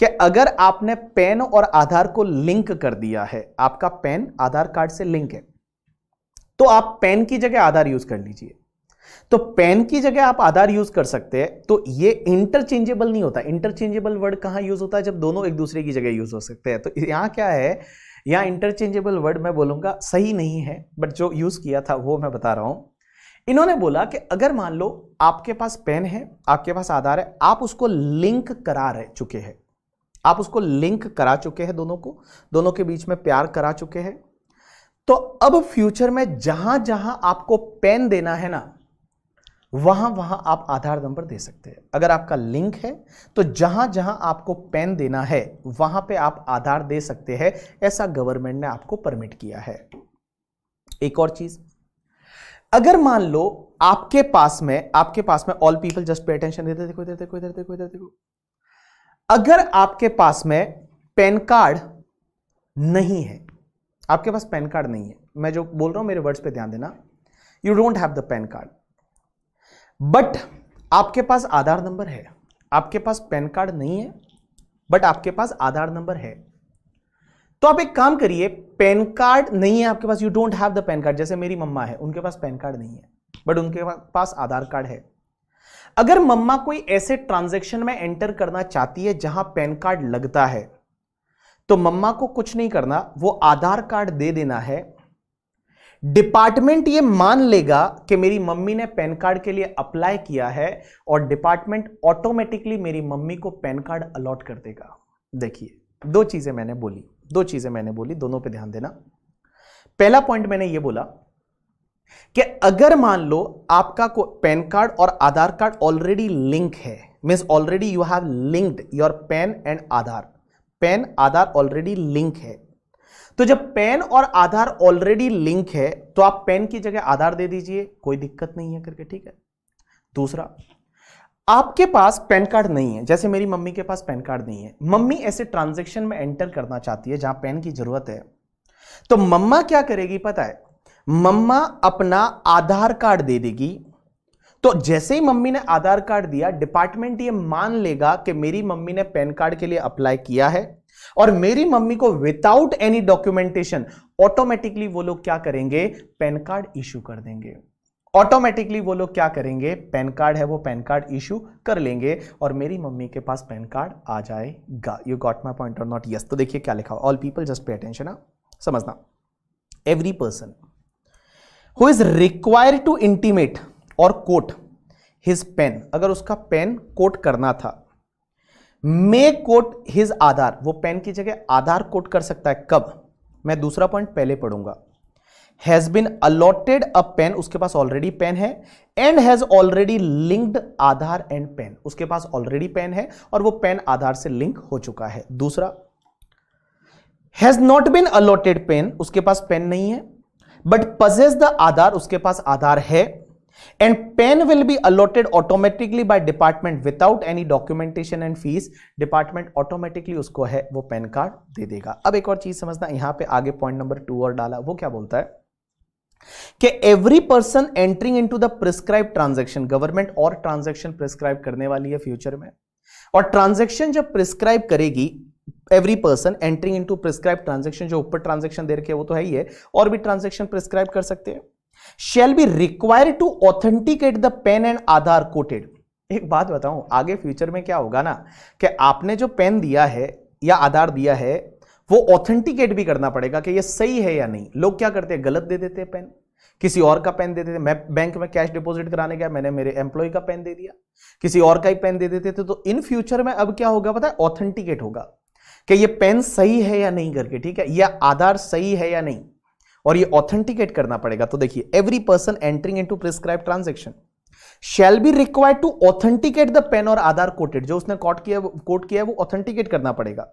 कि अगर आपने पेन और आधार को लिंक कर दिया है आपका पेन आधार कार्ड से लिंक है तो आप पेन की जगह आधार यूज कर लीजिए तो पेन की जगह आप आधार यूज कर सकते हैं तो ये इंटरचेंजेबल नहीं होता इंटरचेंजेबल वर्ड कहां यूज होता है जब दोनों एक दूसरे की जगह यूज हो सकते हैं तो यहां क्या है यहां इंटरचेंजेबल वर्ड मैं बोलूंगा सही नहीं है बट जो यूज किया था वो मैं बता रहा हूं इन्होंने बोला कि अगर मान लो आपके पास पेन है आपके पास आधार है आप उसको लिंक करा रह चुके हैं आप उसको लिंक करा चुके हैं दोनों को दोनों के बीच में प्यार करा चुके हैं तो अब फ्यूचर में जहां जहां आपको पेन देना है ना वहां वहां आप आधार नंबर दे सकते हैं अगर आपका लिंक है तो जहां जहां आपको पेन देना है वहां पे आप आधार दे सकते हैं ऐसा गवर्नमेंट ने आपको परमिट किया है एक और चीज अगर मान लो आपके पास में आपके पास में all people just pay attention देते देखो इधर देखो इधर देखो इधर देखो अगर आपके पास में पैन कार्ड नहीं है आपके पास पैन कार्ड नहीं है मैं जो बोल रहा हूं मेरे वर्ड्स पे ध्यान देना you don't have the PAN card but आपके पास आधार नंबर है आपके पास पैन कार्ड नहीं है बट आपके पास आधार नंबर है तो आप एक काम करिए पैन कार्ड नहीं है आपके पास you don't have the PAN card जैसे मेरी मम्मा है उनके पास पैन कार्ड नहीं है बट उनके पास आधार कार्ड है अगर मम्मा कोई ऐसे ट्रांजेक्शन में एंटर करना चाहती है जहां पैन कार्ड लगता है तो मम्मा को कुछ नहीं करना वो आधार कार्ड दे देना है डिपार्टमेंट ये मान लेगा कि मेरी मम्मी ने पैन कार्ड के लिए अप्लाई किया है और डिपार्टमेंट ऑटोमेटिकली मेरी मम्मी को पैन कार्ड अलॉट कर देगा देखिए दो चीज़ें मैंने बोली दो चीज़ें मैंने बोली दोनों पे ध्यान देना पहला पॉइंट मैंने ये बोला कि अगर मान लो आपका को पैन कार्ड और आधार कार्ड ऑलरेडी लिंक है means already you have linked your PAN and Aadhaar PAN Aadhaar already link है तो जब पैन और आधार ऑलरेडी लिंक है तो आप पैन की जगह आधार दे दीजिए कोई दिक्कत नहीं है करके ठीक है दूसरा आपके पास पैन कार्ड नहीं है जैसे मेरी मम्मी के पास पैन कार्ड नहीं है मम्मी ऐसे ट्रांजेक्शन में एंटर करना चाहती है जहां पैन की जरूरत है तो मम्मा क्या करेगी पता है मम्मा अपना आधार कार्ड दे देगी तो जैसे ही मम्मी ने आधार कार्ड दिया डिपार्टमेंट ये मान लेगा कि मेरी मम्मी ने पैन कार्ड के लिए अप्लाई किया है और मेरी मम्मी को विदाउट एनी डॉक्यूमेंटेशन ऑटोमेटिकली वो लोग क्या करेंगे पैन कार्ड इश्यू कर देंगे ऑटोमेटिकली वो लोग क्या करेंगे पैन कार्ड है वो पैन कार्ड इशू कर लेंगे और मेरी मम्मी के पास पैन कार्ड आ जाएगा you got my point or not yes तो देखिए क्या लिखा all people just pay attention ना समझना every person who is required to intimate or quote his PAN अगर उसका पेन कोट करना था मे कोट हिज आधार वो पेन की जगह आधार कोट कर सकता है कब मैं दूसरा पॉइंट पहले पढ़ूंगा has been allotted a PAN उसके पास ऑलरेडी पेन है and has already linked Aadhaar and PAN उसके पास ऑलरेडी पेन है और वो पेन आधार से लिंक हो चुका है दूसरा has not been allotted PAN उसके पास पेन नहीं है बट पजेस द आधार उसके पास आधार है and PAN will be allotted automatically by department without any documentation and fees department automatically उसको है वो पेन कार्ड दे देगा अब एक और चीज समझना यहां पे आगे पॉइंट नंबर टू और डाला वो क्या बोलता है कि every person entering to the prescribe transaction government और ट्रांजेक्शन प्रिस्क्राइब करने वाली है फ्यूचर में और ट्रांजेक्शन जब प्रिस्क्राइब करेगी every person entering to prescribe transaction जो ऊपर ट्रांजेक्शन दे रखे वो तो है ही है और भी ट्रांजेक्शन प्रिस्क्राइब कर सकते हैं shall be required to authenticate the PAN and Aadhaar quoted एक बात बताऊं आगे फ्यूचर में क्या होगा ना कि आपने जो पेन दिया है या आधार दिया है वो ऑथेंटिकेट भी करना पड़ेगा कि ये सही है या नहीं लोग क्या करते हैं गलत दे देते हैं पेन किसी और का पेन दे देते मैं बैंक में कैश डिपॉजिट कराने गया मैंने मेरे एम्प्लॉय का पेन दे दिया किसी और का ही पेन दे देते थे तो, तो इन फ्यूचर में अब क्या होगा पता है ऑथेंटिकेट होगा कि ये पेन सही है या नहीं करके ठीक है या आधार सही है या नहीं और ये ऑथेंटिकेट करना पड़ेगा तो देखिए every person entering to prescribe transaction shall be require to authenticate the PAN or Aadhaar coated जो उसने कोट किया कोट किया वो ऑथेंटिकेट करना पड़ेगा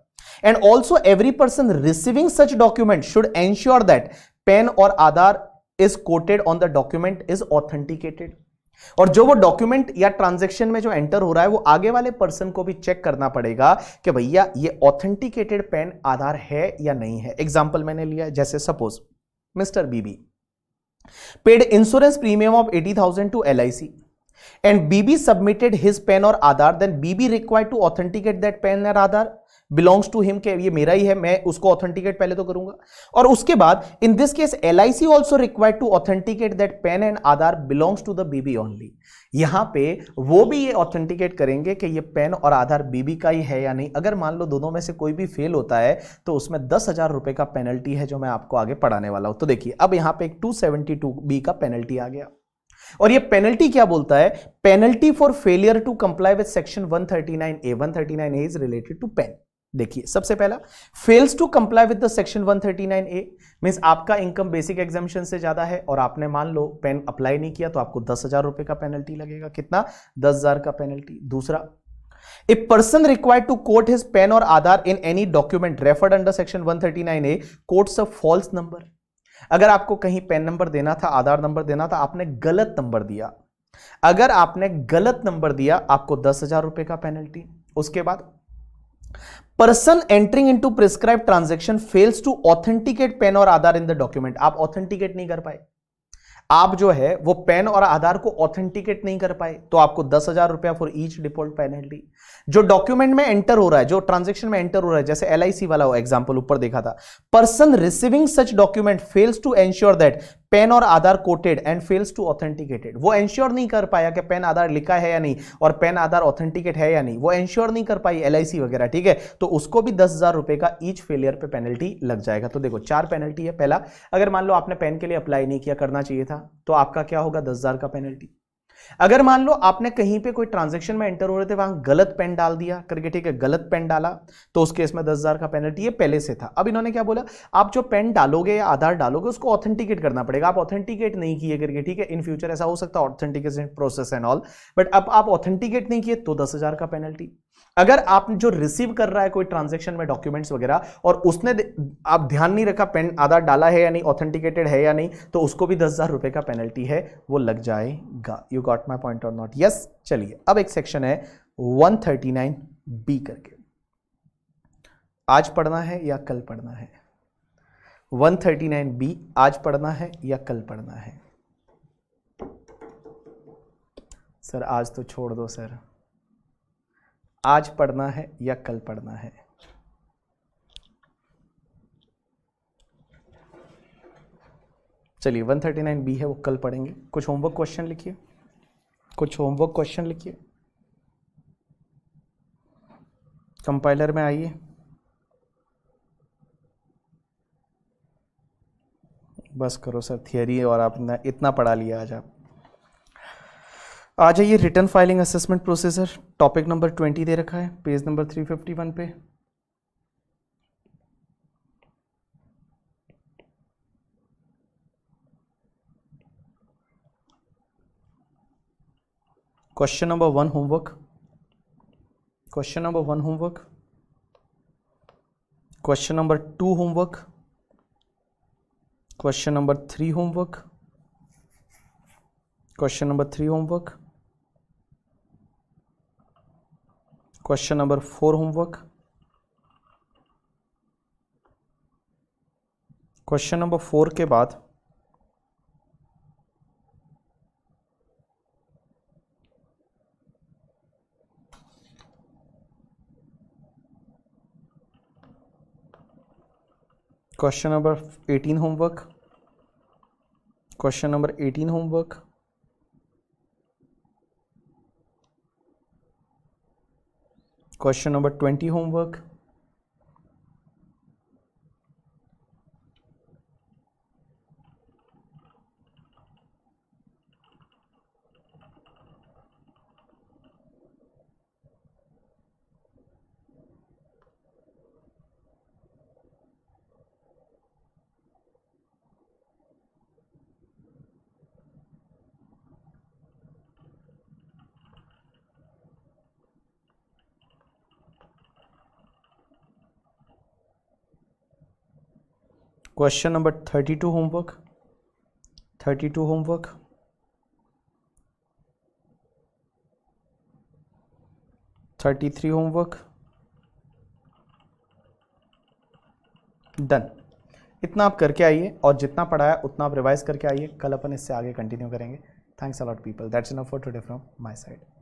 and also every person receiving such document should ensure that PAN or Aadhaar is quoted on the document is authenticated और जो वो डॉक्यूमेंट या ट्रांजेक्शन में जो एंटर हो रहा है वो आगे वाले पर्सन को भी चेक करना पड़ेगा कि भैया ये ऑथेंटिकेटेड पेन आधार है या नहीं है एग्जाम्पल मैंने लिया जैसे suppose mister BB paid insurance premium of eighty thousand to L and BB submitted his PAN or Aadhaar then BB require to authenticate that PAN and Aadhaar belongs to him के ये मेरा ही है मैं उसको ऑथेंटिकेट पहले तो करूंगा और उसके बाद in this case L I C also required to authenticate that PAN and Aadhaar belongs to the BB only यहां पे वो भी ये ऑथेंटिकेट करेंगे कि ये पेन और आधार बीबी का ही है या नहीं अगर मान लो दोनों में से कोई भी फेल होता है तो उसमें दस हजार रुपए का पेनल्टी है जो मैं आपको आगे पढ़ाने वाला हूं तो देखिए अब यहां पे एक 272 बी का पेनल्टी आ गया और ये पेनल्टी क्या बोलता है penalty for failure to comply with section 139 A 139 A is related to PAN देखिए सबसे पहला fails to comply with the section 139 A means आपका इनकम बेसिक एग्जामेशन से ज्यादा है और आपने मान लो पेन अप्लाई नहीं किया तो आपको दस हजार रुपए का पेनल्टी लगेगा कितना दस हजार का पेनल्टी दूसरा a person required to quote his PAN or Aadhaar in any document referred under section 139 A quotes a false number अगर आपको कहीं पेन नंबर देना था आधार नंबर देना था आपने गलत नंबर दिया अगर आपने गलत नंबर दिया आपको दस हजार रुपए का पेनल्टी उसके बाद person entering into prescribe transaction fails to authenticate PAN or Aadhaar in the document आप ऑथेंटिकेट नहीं कर पाए आप जो है वो पेन और आधार को ऑथेंटिकेट नहीं कर पाए तो आपको दस हजार रुपया फॉर ईच डिफॉल्ट पेनल्टी जो डॉक्यूमेंट में एंटर हो रहा है जो ट्रांजेक्शन में एंटर हो रहा है जैसे एल वाला एग्जाम्पल ऊपर देखा था person receiving such document fails to ensure that PAN or Aadhaar quoted and fails to authenticated वो एंश्योर नहीं कर पाया कि पेन आधार लिखा है या नहीं और पेन आधार ऑथेंटिकेट है या नहीं वो एंश्योर नहीं कर पाई एल वगैरह ठीक है तो उसको भी दस हजार रुपए का ईच फेलियर पे पेनल्टी लग जाएगा तो देखो चार पेनल्टी है पहला अगर मान लो आपने पेन के लिए अप्लाई नहीं किया करना चाहिए था तो आपका क्या होगा दस हजार का पेनल्टी अगर मान लो आपने कहीं पे कोई ट्रांजेक्शन में एंटर हो रहे थे वहां गलत पेन डाल दिया करके ठीक है गलत पेन डाला तो उस केस में दस हजार का पेनल्टी ये पहले से था अब इन्होंने क्या बोला आप जो पेन डालोगे या आधार डालोगे उसको ऑथेंटिकेट करना पड़ेगा आप ऑथेंटिकेट नहीं किए करके ठीक है इन फ्यूचर ऐसा हो सकता है authentication process and all but अब आप ऑथेंटिकेट नहीं किए तो दस का पेनल्टी अगर आप जो रिसीव कर रहा है कोई ट्रांजेक्शन में डॉक्यूमेंट्स वगैरह और उसने आप ध्यान नहीं रखा पेन आधार डाला है या नहीं ऑथेंटिकेटेड है या नहीं तो उसको भी दस हज़ार रुपये का पेनल्टी है वो लग जाएगा you got my point or not yes चलिए अब एक सेक्शन है वन थर्टी नाइन बी करके आज पढ़ना है या कल पढ़ना है वन थर्टी नाइन बी आज पढ़ना है या कल पढ़ना है सर आज तो छोड़ दो सर आज पढ़ना है या कल पढ़ना है चलिए 139 बी है वो कल पढ़ेंगे कुछ होमवर्क क्वेश्चन लिखिए कुछ होमवर्क क्वेश्चन लिखिए कंपाइलर में आइए बस करो सर थियरी और आपने इतना पढ़ा लिया आज आप आ जाइए return filing assessment processor topic number twenty दे रखा है page number three fifty one पे question number one homework question number one homework question number two homework question number three homework question number three homework question number four homework question number four के बाद question number eighteen homework question number eighteen homework Question number 20 homework. Question number thirty two homework thirty two homework thirty three homework done इतना आप करके आइए और जितना पढ़ाया उतना आप रिवाइज करके आइए कल अपन इससे आगे कंटिन्यू करेंगे thanks a lot people that's enough for day from my side